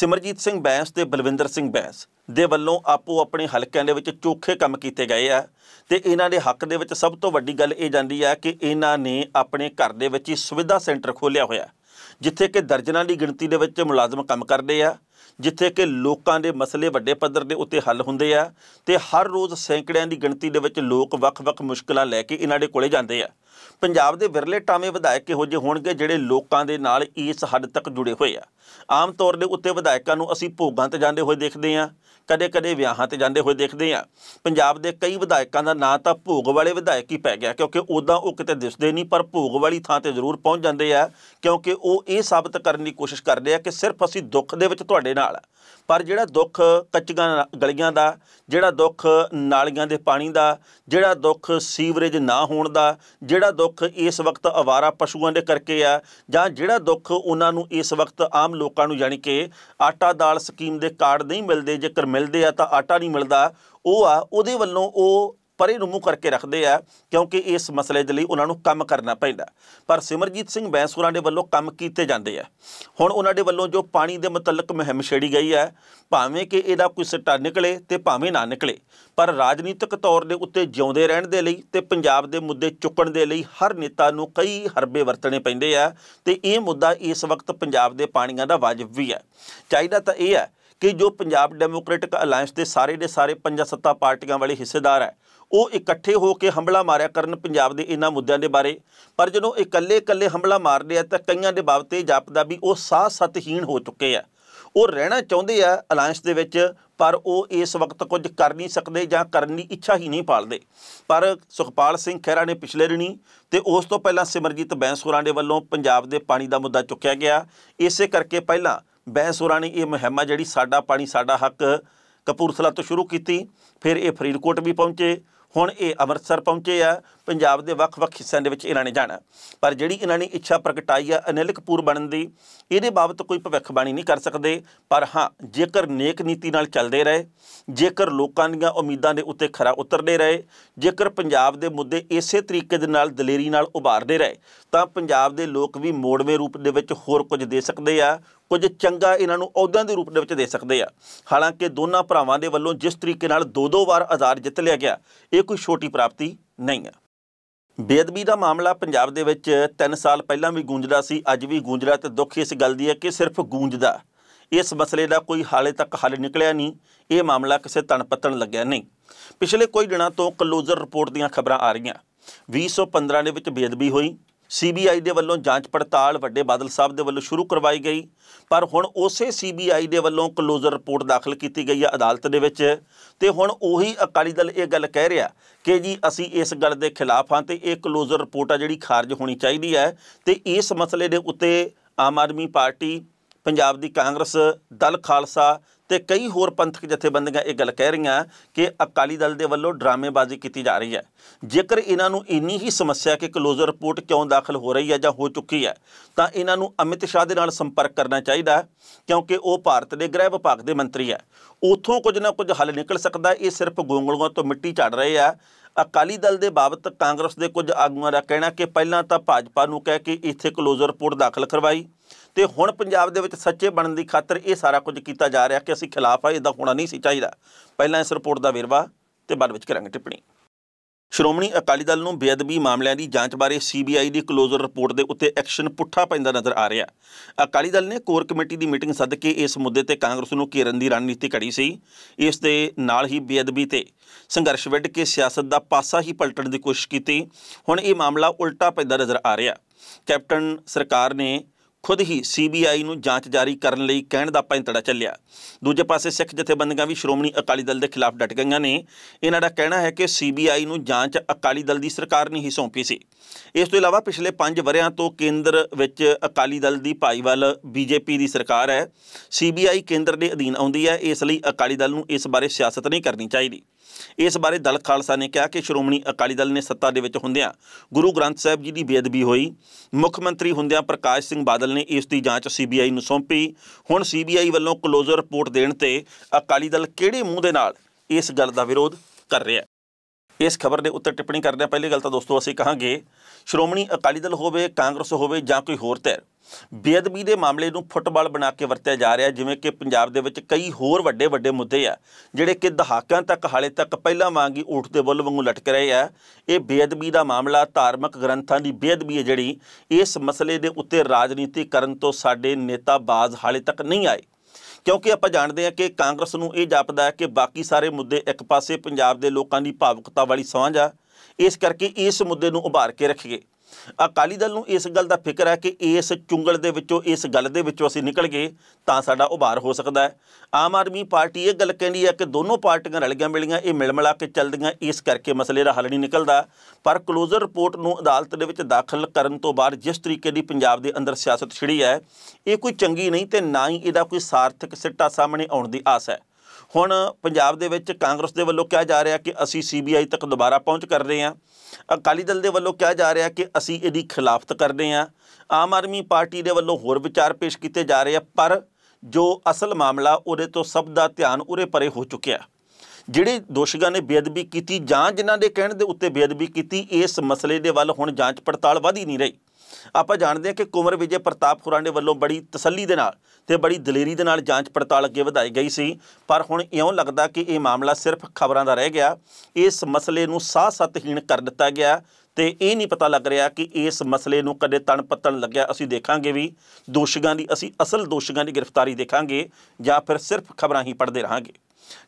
ਸਿਮਰਜੀਤ ਸਿੰਘ ਬੈਂਸ ਤੇ ਬਲਵਿੰਦਰ ਸਿੰਘ ਬੈਂਸ ਦੇ ਵੱਲੋਂ ਆਪੋ ਆਪਣੇ ਹਲਕਿਆਂ ਦੇ ਵਿੱਚ ਚੋਖੇ ਕੰਮ ਕੀਤੇ ਗਏ ਆ ਤੇ ਇਹਨਾਂ ਦੇ ਹੱਕ ਦੇ ਵਿੱਚ ਸਭ ਤੋਂ ਵੱਡੀ ਗੱਲ ਇਹ ਜਾਂਦੀ ਆ ਕਿ ਇਹਨਾਂ ਨੇ ਆਪਣੇ ਘਰ ਦੇ ਵਿੱਚ ਹੀ ਸੁਵਿਧਾ ਸੈਂਟਰ ਖੋਲ੍ਹਿਆ ਹੋਇਆ ਜਿੱਥੇ ਕਿ ਦਰਜਨਾਂ ਦੀ ਗਿਣਤੀ ਦੇ ਵਿੱਚ ਮੁਲਾਜ਼ਮ ਕੰਮ ਕਰਦੇ ਆ ਜਿੱਥੇ ਕਿ ਲੋਕਾਂ ਦੇ ਮਸਲੇ ਵੱਡੇ ਪੱਧਰ ਦੇ ਉੱਤੇ ਹੱਲ ਹੁੰਦੇ ਆ ਤੇ ਹਰ ਰੋਜ਼ ਸੈਂਕੜਿਆਂ ਦੀ ਗਿਣਤੀ ਦੇ ਵਿੱਚ ਲੋਕ ਵੱਖ-ਵੱਖ ਮੁਸ਼ਕਲਾਂ ਲੈ ਕੇ ਇਹਨਾਂ ਦੇ ਕੋਲੇ ਜਾਂਦੇ ਆ ਪੰਜਾਬ ਦੇ ਵਿਰਲੇ ਟਾਵੇਂ ਵਿਧਾਇਕ ਇਹੋ ਜਿਹੇ ਹੋਣਗੇ ਜਿਹੜੇ ਲੋਕਾਂ ਦੇ ਨਾਲ ਇਸ ਹੱਦ ਤੱਕ ਜੁੜੇ ਹੋਏ ਆ ਆਮ ਤੌਰ ਦੇ ਉੱਤੇ ਵਿਧਾਇਕਾਂ ਨੂੰ ਅਸੀਂ ਭੋਗਾਂ ਤੇ ਜਾਂਦੇ ਹੋਏ ਦੇਖਦੇ ਆ ਕਦੇ-ਕਦੇ ਵਿਆਹਾਂ ਤੇ ਜਾਂਦੇ ਹੋਏ ਦੇਖਦੇ ਆ ਪੰਜਾਬ ਦੇ ਕਈ ਵਿਧਾਇਕਾਂ ਦਾ ਨਾਂ ਤਾਂ ਭੋਗ ਵਾਲੇ ਵਿਧਾਇਕ ਹੀ ਪੈ ਗਿਆ ਕਿਉਂਕਿ ਉਦਾਂ ਉਹ ਕਿਤੇ ਦਿਸਦੇ ਨਹੀਂ ਪਰ ਭੋਗ ਵਾਲੀ ਥਾਂ ਤੇ ਜ਼ਰੂਰ ਪਹੁੰਚ ਜਾਂਦੇ ਆ ਕਿਉਂਕਿ ਉਹ ਇਹ ਸਾਬਤ ਕਰਨ ਦੀ ਕੋਸ਼ਿਸ਼ ਕਰਦੇ ਆ ਕਿ ਸਿਰਫ ਅਸੀਂ ਦੁੱਖ ਦੇ ਵਿੱਚ ਤੁਹਾਡੇ ਨਾਲ ਪਰ ਜਿਹੜਾ ਦੁੱਖ ਕੱਚੀਆਂ ਗਲੀਆਂ ਦਾ ਜਿਹੜਾ ਦੁੱਖ ਨਾਲੀਆਂ ਦੇ ਪਾਣੀ ਦਾ ਜਿਹੜਾ ਦੁੱਖ ਸੀਵਰੇਜ ਨਾ ਹੋਣ ਦਾ ਜਿਹੜਾ ਦੁੱਖ ਇਸ ਵਕਤ ਆਵਾਰਾ ਪਸ਼ੂਆਂ ਦੇ ਕਰਕੇ ਆ ਜਾਂ ਜਿਹੜਾ ਦੁੱਖ ਉਹਨਾਂ ਨੂੰ ਇਸ ਵਕਤ ਆਮ ਲੋਕਾਂ ਨੂੰ ਯਾਨੀ ਕਿ ਆਟਾ ਦਾਲ ਸਕੀਮ ਦੇ ਕਾਰਡ ਨਹੀਂ ਮਿਲਦੇ ਜੇਕਰ ਮਿਲਦੇ ਆ ਤਾਂ ਆਟਾ ਨਹੀਂ ਮਿਲਦਾ ਉਹ ਆ ਉਹਦੇ ਵੱਲੋਂ ਉਹ ਪਰੇ ਨੂੰ ਮੂੰਹ ਕਰਕੇ ਰੱਖਦੇ ਆ ਕਿਉਂਕਿ ਇਸ ਮਸਲੇ ਦੇ ਲਈ ਉਹਨਾਂ ਨੂੰ ਕੰਮ ਕਰਨਾ ਪੈਂਦਾ ਪਰ ਸਿਮਰਜੀਤ ਸਿੰਘ ਬੈਂਸੂਰਾਂ ਦੇ ਵੱਲੋਂ ਕੰਮ ਕੀਤੇ ਜਾਂਦੇ ਆ ਹੁਣ ਉਹਨਾਂ ਦੇ ਵੱਲੋਂ ਜੋ ਪਾਣੀ ਦੇ ਮੁਤਲਕ ਮਹਿੰਮ ਛੇੜੀ ਗਈ ਹੈ ਭਾਵੇਂ ਕਿ ਇਹਦਾ ਕੋਈ ਸਿੱਟਾ ਨਿਕਲੇ ਤੇ ਭਾਵੇਂ ਨਾ ਨਿਕਲੇ ਪਰ ਰਾਜਨੀਤਿਕ ਤੌਰ ਦੇ ਉੱਤੇ ਜਿਉਂਦੇ ਰਹਿਣ ਦੇ ਲਈ ਤੇ ਪੰਜਾਬ ਦੇ ਮੁੱਦੇ ਚੁੱਕਣ ਦੇ ਲਈ ਹਰ ਨੇਤਾ ਨੂੰ ਕਈ ਹਰਬੇ ਵਰਤਣੇ ਪੈਂਦੇ ਆ ਤੇ ਇਹ ਮੁੱਦਾ ਇਸ ਵਕਤ ਪੰਜਾਬ ਦੇ ਪਾਣੀਆਂ ਦਾ ਵਾਜਬ ਵੀ ਹੈ ਚਾਹੀਦਾ ਤਾਂ ਇਹ ਹੈ ਕਿ ਜੋ ਪੰਜਾਬ ਡੈਮੋਕ੍ਰੈਟਿਕ ਅਲਾਈਅੰਸ ਦੇ ਸਾਰੇ ਦੇ ਸਾਰੇ ਪੰਜਾ ਸੱਤਾ ਪਾਰਟੀਆਂ ਵਾਲੇ ਹਿੱਸੇਦਾਰ ਹੈ ਉਹ ਇਕੱਠੇ ਹੋ ਕੇ ਹਮਲਾ ਮਾਰਿਆ ਕਰਨ ਪੰਜਾਬ ਦੇ ਇਹਨਾਂ ਮੁੱਦਿਆਂ ਦੇ ਬਾਰੇ ਪਰ ਜਦੋਂ ਇਕੱਲੇ-ਇਕੱਲੇ ਹਮਲਾ ਮਾਰਦੇ ਆ ਤਾਂ ਕਈਆਂ ਦੇ ਬਾਬਤੇ ਜਾਪਦਾ ਵੀ ਉਹ ਸਾਹ ਸਤਹੀਣ ਹੋ ਚੁੱਕੇ ਆ ਉਹ ਰਹਿਣਾ ਚਾਹੁੰਦੇ ਆ ਅਲਾਈਅੰਸ ਦੇ ਵਿੱਚ ਪਰ ਉਹ ਇਸ ਵਕਤ ਕੁਝ ਕਰ ਨਹੀਂ ਸਕਦੇ ਜਾਂ ਕਰਨ ਦੀ ਇੱਛਾ ਹੀ ਨਹੀਂ ਪਾਲਦੇ ਪਰ ਸੁਖਪਾਲ ਸਿੰਘ ਖਹਿਰਾ ਨੇ ਪਿਛਲੇ ਰਣੀ ਤੇ ਉਸ ਤੋਂ ਪਹਿਲਾਂ ਸਿਮਰਜੀਤ ਬੈਂਸੂਰਾਂ ਦੇ ਵੱਲੋਂ ਪੰਜਾਬ ਦੇ ਪਾਣੀ ਦਾ ਮੁੱਦਾ ਚੁੱਕਿਆ ਗਿਆ ਇਸੇ ਕਰਕੇ ਪਹਿਲਾਂ ਬੈਸੋਰਾਂ ਨੇ ਇਹ ਮੁਹਿੰਮ ਜਿਹੜੀ ਸਾਡਾ ਪਾਣੀ ਸਾਡਾ ਹੱਕ ਕਪੂਰਥਲਾ ਤੋਂ ਸ਼ੁਰੂ ਕੀਤੀ ਫਿਰ ਇਹ ਫਰੀਦਕੋਟ ਵੀ ਪਹੁੰਚੇ ਹੁਣ ਇਹ ਅੰਮ੍ਰਿਤਸਰ ਪਹੁੰਚੇ ਆ ਪੰਜਾਬ ਦੇ ਵੱਖ-ਵੱਖ ਹਿੱਸਿਆਂ ਦੇ ਵਿੱਚ ਇਹਨਾਂ ਨੇ ਜਾਣਾ ਪਰ ਜਿਹੜੀ ਇਹਨਾਂ ਨੇ ਇੱਛਾ ਪ੍ਰਗਟਾਈ ਆ ਅਨਿਲ ਕਪੂਰ ਬਣਨ ਦੀ ਇਹਦੇ ਬਾਬਤ ਕੋਈ ਭਵਿੱਖਬਾਣੀ ਨਹੀਂ ਕਰ ਸਕਦੇ ਪਰ ਹਾਂ ਜੇਕਰ ਨੇਕ ਨੀਤੀ ਨਾਲ ਚੱਲਦੇ ਰਹੇ ਜੇਕਰ ਲੋਕਾਂ ਦੀਆਂ ਉਮੀਦਾਂ ਦੇ ਉੱਤੇ ਖਰਾ ਉਤਰਦੇ ਰਹੇ ਜੇਕਰ ਪੰਜਾਬ ਦੇ ਮੁੱਦੇ ਇਸੇ ਤਰੀਕੇ ਦੇ ਨਾਲ ਦਲੇਰੀ ਨਾਲ ਉਭਾਰਦੇ ਰਹੇ ਤਾਂ ਪੰਜਾਬ ਦੇ ਲੋਕ ਵੀ ਮੋੜਵੇਂ ਰੂਪ ਦੇ ਵਿੱਚ ਹੋਰ ਕੁਝ ਦੇ ਸਕਦੇ ਆ ਕੁਝ ਚੰਗਾ ਇਹਨਾਂ ਨੂੰ ਅਹੁਦਿਆਂ ਦੇ ਰੂਪ ਦੇ ਵਿੱਚ ਦੇ ਸਕਦੇ ਆ ਹਾਲਾਂਕਿ ਦੋਨਾਂ ਭਰਾਵਾਂ ਦੇ ਵੱਲੋਂ ਜਿਸ ਤਰੀਕੇ ਨਾਲ ਦੋ ਦੋ ਵਾਰ ਆਜ਼ਾਦ ਜਿੱਤ ਲਿਆ ਗਿਆ ਇਹ ਕੋਈ ਛੋਟੀ ਪ੍ਰਾਪਤੀ ਨਹੀਂ ਹੈ ਬੇਦਬੀ ਦਾ ਮਾਮਲਾ ਪੰਜਾਬ ਦੇ ਵਿੱਚ 3 ਸਾਲ ਪਹਿਲਾਂ ਵੀ ਗੂੰਜਦਾ ਸੀ ਅੱਜ ਵੀ ਗੂੰਜਦਾ ਤੇ ਦੁੱਖ ਇਸ ਗੱਲ ਦੀ ਹੈ ਕਿ ਸਿਰਫ ਗੂੰਜਦਾ ਇਸ ਮਸਲੇ ਦਾ ਕੋਈ ਹਾਲੇ ਤੱਕ ਹੱਲ ਨਿਕਲਿਆ ਨਹੀਂ ਇਹ ਮਾਮਲਾ ਕਿਸੇ ਤਣਪਤਣ ਲੱਗਿਆ ਨਹੀਂ ਪਿਛਲੇ ਕੋਈ ਦਿਨਾਂ ਤੋਂ ਕਲੋਜ਼ਰ ਰਿਪੋਰਟ ਦੀਆਂ ਖਬਰਾਂ ਆ ਰਹੀਆਂ 2015 ਦੇ ਵਿੱਚ ਬੇਦਬੀ ਹੋਈ ਸੀਬੀਆਈ ਦੇ ਵੱਲੋਂ ਜਾਂਚ ਪੜਤਾਲ ਵੱਡੇ ਬਾਦਲ ਸਾਹਿਬ ਦੇ ਵੱਲੋਂ ਸ਼ੁਰੂ ਕਰਵਾਈ ਗਈ ਪਰ ਹੁਣ ਉਸੇ ਸੀਬੀਆਈ ਦੇ ਵੱਲੋਂ ਕਲੋਜ਼ਰ ਰਿਪੋਰਟ ਦਾਖਲ ਕੀਤੀ ਗਈ ਹੈ ਅਦਾਲਤ ਦੇ ਵਿੱਚ ਤੇ ਹੁਣ ਉਹੀ ਅਕਾਲੀ ਦਲ ਇਹ ਗੱਲ ਕਹਿ ਰਿਹਾ ਕਿ ਜੀ ਅਸੀਂ ਇਸ ਗੱਲ ਦੇ ਖਿਲਾਫ ਹਾਂ ਤੇ ਇਹ ਕਲੋਜ਼ਰ ਰਿਪੋਰਟ ਆ ਜਿਹੜੀ ਖਾਰਜ ਹੋਣੀ ਚਾਹੀਦੀ ਹੈ ਤੇ ਇਸ ਮਸਲੇ ਦੇ ਉੱਤੇ ਆਮ ਆਦਮੀ ਪਾਰਟੀ ਪੰਜਾਬ ਦੀ ਕਾਂਗਰਸ ਦਲ ਖਾਲਸਾ ਤੇ ਕਈ ਹੋਰ ਪੰਥਕ ਜਥੇਬੰਦੀਆਂ ਇਹ ਗੱਲ ਕਹਿ ਰਹੀਆਂ ਕਿ ਅਕਾਲੀ ਦਲ ਦੇ ਵੱਲੋਂ ਡਰਾਮੇਬਾਜ਼ੀ ਕੀਤੀ ਜਾ ਰਹੀ ਹੈ ਜੇਕਰ ਇਹਨਾਂ ਨੂੰ ਇੰਨੀ ਹੀ ਸਮੱਸਿਆ ਕਿ ਕਲੋਜ਼ਰ ਰਿਪੋਰਟ ਕਿਉਂ ਦਾਖਲ ਹੋ ਰਹੀ ਹੈ ਜਾਂ ਹੋ ਚੁੱਕੀ ਹੈ ਤਾਂ ਇਹਨਾਂ ਨੂੰ ਅਮਿਤ ਸ਼ਾਹ ਦੇ ਨਾਲ ਸੰਪਰਕ ਕਰਨਾ ਚਾਹੀਦਾ ਕਿਉਂਕਿ ਉਹ ਭਾਰਤ ਦੇ ਗ੍ਰਹਿ ਵਿਭਾਗ ਦੇ ਮੰਤਰੀ ਹੈ ਉਥੋਂ ਕੁਝ ਨਾ ਕੁਝ ਹੱਲ ਨਿਕਲ ਸਕਦਾ ਇਹ ਸਿਰਫ ਗੋਂਗਲਗੋਂ ਤੋਂ ਮਿੱਟੀ ਝਾੜ ਰਹੇ ਆ ਅਕਾਲੀ ਦਲ ਦੇ ਬਾਬਤ ਕਾਂਗਰਸ ਦੇ ਕੁਝ ਆਗੂਆਂ ਦਾ ਕਹਿਣਾ ਕਿ ਪਹਿਲਾਂ ਤਾਂ ਭਾਜਪਾ ਨੂੰ ਕਹਿ ਕੇ ਇੱਥੇ ਕਲੋਜ਼ਰ ਰਿਪੋਰਟ ਦਾਖਲ ਕਰਵਾਈ ਤੇ ਹੁਣ ਪੰਜਾਬ ਦੇ ਵਿੱਚ ਸੱਚੇ ਬਣਨ ਦੀ ਖਾਤਰ ਇਹ ਸਾਰਾ ਕੁਝ ਕੀਤਾ ਜਾ ਰਿਹਾ ਕਿ ਅਸੀਂ ਖਿਲਾਫ ਆ ਇਹਦਾ ਹੋਣਾ ਨਹੀਂ ਸੀ ਚਾਹੀਦਾ ਪਹਿਲਾਂ ਇਸ ਰਿਪੋਰਟ ਦਾ ਵੇਰਵਾ ਤੇ ਬਾਅਦ ਵਿੱਚ ਕਰਾਂਗੇ ਟਿੱਪਣੀ ਸ਼੍ਰੋਮਣੀ ਅਕਾਲੀ ਦਲ ਨੂੰ ਬੇਅਦਬੀ ਮਾਮਲਿਆਂ ਦੀ ਜਾਂਚ ਬਾਰੇ ਸੀਬੀਆਈ ਦੀ ਕਲੋਜ਼ਰ ਰਿਪੋਰਟ ਦੇ ਉੱਤੇ ਐਕਸ਼ਨ ਪੁੱਠਾ ਪੈਂਦਾ ਨਜ਼ਰ ਆ ਰਿਹਾ ਅਕਾਲੀ ਦਲ ਨੇ ਕੋਰ ਕਮੇਟੀ ਦੀ ਮੀਟਿੰਗ ਸੱਦ ਕੇ ਇਸ ਮੁੱਦੇ ਤੇ ਕਾਂਗਰਸ ਨੂੰ ਘੇਰਨ ਦੀ ਰਣਨੀਤੀ ਘੜੀ ਸੀ ਇਸ ਦੇ ਨਾਲ ਹੀ ਬੇਅਦਬੀ ਤੇ ਸੰਘਰਸ਼ ਵਿੱਢ ਕੇ ਸਿਆਸਤ ਦਾ ਪਾਸਾ ਹੀ ਪਲਟਣ ਦੀ ਕੋਸ਼ਿਸ਼ ਕੀਤੀ ਹੁਣ ਇਹ ਮਾਮਲਾ ਉਲਟਾ ਪੈਂਦਾ ਨਜ਼ਰ ਆ ਰਿਹਾ ਕੈਪਟਨ ਸਰਕਾਰ ਨੇ ਖੁਦ ਹੀ ਸੀਬੀਆਈ ਨੂੰ ਜਾਂਚ ਜਾਰੀ ਕਰਨ ਲਈ ਕਹਿਣ ਦਾ ਪੈਂਤੜਾ ਚੱਲਿਆ ਦੂਜੇ ਪਾਸੇ ਸਿੱਖ ਜਥੇਬੰਦੀਆਂ ਵੀ ਸ਼੍ਰੋਮਣੀ ਅਕਾਲੀ ਦਲ ਦੇ ਖਿਲਾਫ ਡਟ ਗਈਆਂ ਨੇ ਇਹਨਾਂ ਦਾ ਕਹਿਣਾ ਹੈ ਕਿ ਸੀਬੀਆਈ ਨੂੰ ਜਾਂਚ ਅਕਾਲੀ ਦਲ ਦੀ ਸਰਕਾਰ ਨੇ ਹੀ ਸੌਂਪੀ ਸੀ ਇਸ ਤੋਂ ਇਲਾਵਾ ਪਿਛਲੇ 5 ਵਰਿਆਂ ਤੋਂ ਕੇਂਦਰ ਵਿੱਚ ਅਕਾਲੀ ਦਲ ਦੀ ਭਾਈਵਾਲ ਬੀਜੇਪੀ ਦੀ ਸਰਕਾਰ ਹੈ ਸੀਬੀਆਈ ਕੇਂਦਰ ਦੇ ਅਧੀਨ ਆਉਂਦੀ ਹੈ ਇਸ ਲਈ ਅਕਾਲੀ ਦਲ ਨੂੰ ਇਸ ਬਾਰੇ ਸਿਆਸਤ ਨਹੀਂ ਕਰਨੀ ਚਾਹੀਦੀ ਇਸ ਬਾਰੇ ਦਲ ਖਾਲਸਾ ਨੇ ਕਿਹਾ ਕਿ ਸ਼੍ਰੋਮਣੀ ਅਕਾਲੀ ਦਲ ਨੇ ਸੱਤਾ ਦੇ ਵਿੱਚ ਹੁੰਦਿਆਂ ਗੁਰੂ ਗ੍ਰੰਥ ਸਾਹਿਬ ਜੀ ਦੀ ਬੇਅਦਬੀ ਹੋਈ ਮੁੱਖ ਮੰਤਰੀ ਹੁੰਦਿਆਂ ਪ੍ਰਕਾਸ਼ ਸਿੰਘ ਬਾਦਲ ਨੇ ਇਸ ਦੀ ਜਾਂਚ ਸੀਬੀਆਈ ਨੂੰ ਸੌਂਪੀ ਹੁਣ ਸੀਬੀਆਈ ਵੱਲੋਂ ਕਲੋਜ਼ਰ ਰਿਪੋਰਟ ਦੇਣ ਤੇ ਅਕਾਲੀ ਦਲ ਕਿਹੜੇ ਮੂੰਹ ਦੇ ਨਾਲ ਇਸ ਗੱਲ ਦਾ ਵਿਰੋਧ ਕਰ ਰਿਹਾ ਇਸ ਖਬਰ ਦੇ ਉੱਤੇ ਟਿੱਪਣੀ ਕਰਦੇ ਆ ਪਹਿਲੀ ਗੱਲ ਤਾਂ ਦੋਸਤੋ ਅਸੀਂ ਕਹਾਂਗੇ ਸ਼੍ਰੋਮਣੀ ਅਕਾਲੀ ਦਲ ਹੋਵੇ ਕਾਂਗਰਸ ਹੋਵੇ ਜਾਂ ਕੋਈ ਹੋਰ ਧਿਰ ਬੇਅਦਬੀ ਦੇ ਮਾਮਲੇ ਨੂੰ ਫੁੱਟਬਾਲ ਬਣਾ ਕੇ ਵਰਤਿਆ ਜਾ ਰਿਹਾ ਜਿਵੇਂ ਕਿ ਪੰਜਾਬ ਦੇ ਵਿੱਚ ਕਈ ਹੋਰ ਵੱਡੇ ਵੱਡੇ ਮੁੱਦੇ ਆ ਜਿਹੜੇ ਕਿ ਦਹਾਕਿਆਂ ਤੱਕ ਹਾਲੇ ਤੱਕ ਪਹਿਲਾਂ ਵਾਂਗ ਹੀ ਊਠ ਦੇ ਬੁੱਲ ਵਾਂਗੂ ਲਟਕ ਰਹੇ ਆ ਇਹ ਬੇਅਦਬੀ ਦਾ ਮਾਮਲਾ ਧਾਰਮਿਕ ਗ੍ਰੰਥਾਂ ਦੀ ਬੇਅਦਬੀ ਹੈ ਜਿਹੜੀ ਇਸ ਮਸਲੇ ਦੇ ਉੱਤੇ ਰਾਜਨੀਤੀ ਕਰਨ ਤੋਂ ਸਾਡੇ ਨੇਤਾ ਬਾਜ਼ ਹਾਲੇ ਤੱਕ ਨਹੀਂ ਆਏ ਕਿਉਂਕਿ ਆਪਾਂ ਜਾਣਦੇ ਹਾਂ ਕਿ ਕਾਂਗਰਸ ਨੂੰ ਇਹ ਜਾਪਦਾ ਹੈ ਕਿ ਬਾਕੀ ਸਾਰੇ ਮੁੱਦੇ ਇੱਕ ਪਾਸੇ ਪੰਜਾਬ ਦੇ ਲੋਕਾਂ ਦੀ ਭਾਵੁਕਤਾ ਵਾਲੀ ਸਵਾਂਝ ਆ ਇਸ ਕਰਕੇ ਇਸ ਮੁੱਦੇ ਨੂੰ ਉਭਾਰ ਕੇ ਰੱਖੀਏ ਅਕਾਲੀ ਦਲ ਨੂੰ ਇਸ ਗੱਲ ਦਾ ਫਿਕਰ ਹੈ ਕਿ ਇਸ ਚੁੰਗਲ ਦੇ ਵਿੱਚੋਂ ਇਸ ਗੱਲ ਦੇ ਵਿੱਚੋਂ ਅਸੀਂ ਨਿਕਲ ਗਏ ਤਾਂ ਸਾਡਾ ਉਭਾਰ ਹੋ ਸਕਦਾ ਹੈ ਆਮ ਆਦਮੀ ਪਾਰਟੀ ਇਹ ਗੱਲ ਕਹਿੰਦੀ ਹੈ ਕਿ ਦੋਨੋਂ ਪਾਰਟੀਆਂ ਰਲੀਆਂ ਮਿਲੀਆਂ ਇਹ ਮਿਲ ਮਿਲਾ ਕੇ ਚੱਲਦੀਆਂ ਇਸ ਕਰਕੇ ਮਸਲੇ ਦਾ ਹੱਲ ਨਹੀਂ ਨਿਕਲਦਾ ਪਰ ਕਲੋਜ਼ਰ ਰਿਪੋਰਟ ਨੂੰ ਅਦਾਲਤ ਦੇ ਵਿੱਚ ਦਾਖਲ ਕਰਨ ਤੋਂ ਬਾਅਦ ਜਿਸ ਤਰੀਕੇ ਦੀ ਪੰਜਾਬ ਦੇ ਅੰਦਰ ਸਿਆਸਤ ਛਿੜੀ ਹੈ ਇਹ ਕੋਈ ਚੰਗੀ ਨਹੀਂ ਤੇ ਨਾ ਹੀ ਇਹਦਾ ਕੋਈ ਸਾਰਥਕ ਸਿੱਟਾ ਸਾਹਮਣੇ ਆਉਣ ਦੀ ਆਸ ਹੈ ਹੁਣ ਪੰਜਾਬ ਦੇ ਵਿੱਚ ਕਾਂਗਰਸ ਦੇ ਵੱਲੋਂ ਕਿਹਾ ਜਾ ਰਿਹਾ ਕਿ ਅਸੀਂ ਸੀਬੀਆਈ ਤੱਕ ਦੁਬਾਰਾ ਪਹੁੰਚ ਕਰ ਰਹੇ ਹਾਂ ਅਕਾਲੀ ਦਲ ਦੇ ਵੱਲੋਂ ਕਿਹਾ ਜਾ ਰਿਹਾ ਕਿ ਅਸੀਂ ਇਹਦੀ ਖਿਲਾਫਤ ਕਰਦੇ ਹਾਂ ਆਮ ਆਦਮੀ ਪਾਰਟੀ ਦੇ ਵੱਲੋਂ ਹੋਰ ਵਿਚਾਰ ਪੇਸ਼ ਕੀਤੇ ਜਾ ਰਹੇ ਆ ਪਰ ਜੋ ਅਸਲ ਮਾਮਲਾ ਉਹਦੇ ਤੋਂ ਸਭ ਦਾ ਧਿਆਨ ਉਰੇ ਪਰੇ ਹੋ ਚੁੱਕਿਆ ਜਿਹੜੇ ਦੋਸ਼ੀਆਂ ਨੇ ਬੇਅਦਬੀ ਕੀਤੀ ਜਾਂ ਜਿਨ੍ਹਾਂ ਦੇ ਕਹਿਣ ਦੇ ਉੱਤੇ ਬੇਅਦਬੀ ਕੀਤੀ ਇਸ ਮਸਲੇ ਦੇ ਵੱਲ ਹੁਣ ਜਾਂਚ ਪੜਤਾਲ ਵਧ ਹੀ ਨਹੀਂ ਰਹੀ ਆਪਾਂ ਜਾਣਦੇ ਹਾਂ ਕਿ ਕੁਮਰ ਵਿਜੇ ਪ੍ਰਤਾਪ ਖੁਰਾਣੇ ਵੱਲੋਂ ਬੜੀ ਤਸੱਲੀ ਦੇ ਨਾਲ ਤੇ ਬੜੀ ਦਲੇਰੀ ਦੇ ਨਾਲ ਜਾਂਚ ਪੜਤਾਲ ਅੱਗੇ ਵਧਾਈ ਗਈ ਸੀ ਪਰ ਹੁਣ ਇਉਂ ਲੱਗਦਾ ਕਿ ਇਹ ਮਾਮਲਾ ਸਿਰਫ ਖਬਰਾਂ ਦਾ ਰਹਿ ਗਿਆ ਇਸ ਮਸਲੇ ਨੂੰ ਸਾਹ ਸਤਹੀਣ ਕਰ ਦਿੱਤਾ ਗਿਆ ਤੇ ਇਹ ਨਹੀਂ ਪਤਾ ਲੱਗ ਰਿਹਾ ਕਿ ਇਸ ਮਸਲੇ ਨੂੰ ਕਦੇ ਤਣ ਪੱਤਣ ਲੱਗਿਆ ਅਸੀਂ ਦੇਖਾਂਗੇ ਵੀ ਦੋਸ਼ੀਆਂ ਦੀ ਅਸੀਂ ਅਸਲ ਦੋਸ਼ੀਆਂ ਦੀ ਗ੍ਰਿਫਤਾਰੀ ਦੇਖਾਂਗੇ ਜਾਂ ਫਿਰ ਸਿਰਫ ਖਬਰਾਂ ਹੀ ਪੜਦੇ ਰਹਾਂਗੇ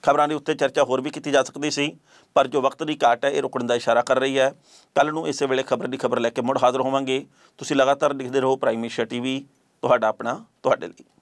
ਖਬਰਾਂ ਦੇ ਉੱਤੇ ਚਰਚਾ ਹੋਰ ਵੀ ਕੀਤੀ ਜਾ ਸਕਦੀ ਸੀ ਪਰ ਜੋ ਵਕਤ ਦੀ ਘਾਟ ਹੈ ਇਹ ਰੁਕਣ ਦਾ ਇਸ਼ਾਰਾ ਕਰ ਰਹੀ ਹੈ ਕੱਲ ਨੂੰ ਇਸੇ ਵੇਲੇ ਖਬਰ ਦੀ ਖਬਰ ਲੈ ਕੇ ਮੁੜ ਹਾਜ਼ਰ ਹੋਵਾਂਗੇ ਤੁਸੀਂ ਲਗਾਤਾਰ ਦੇਖਦੇ ਰਹੋ ਪ੍ਰਾਈਮ ਏਸ਼ੀਆ ਟੀਵੀ ਤੁਹਾਡਾ ਆਪਣਾ ਤੁਹਾਡੇ ਲਈ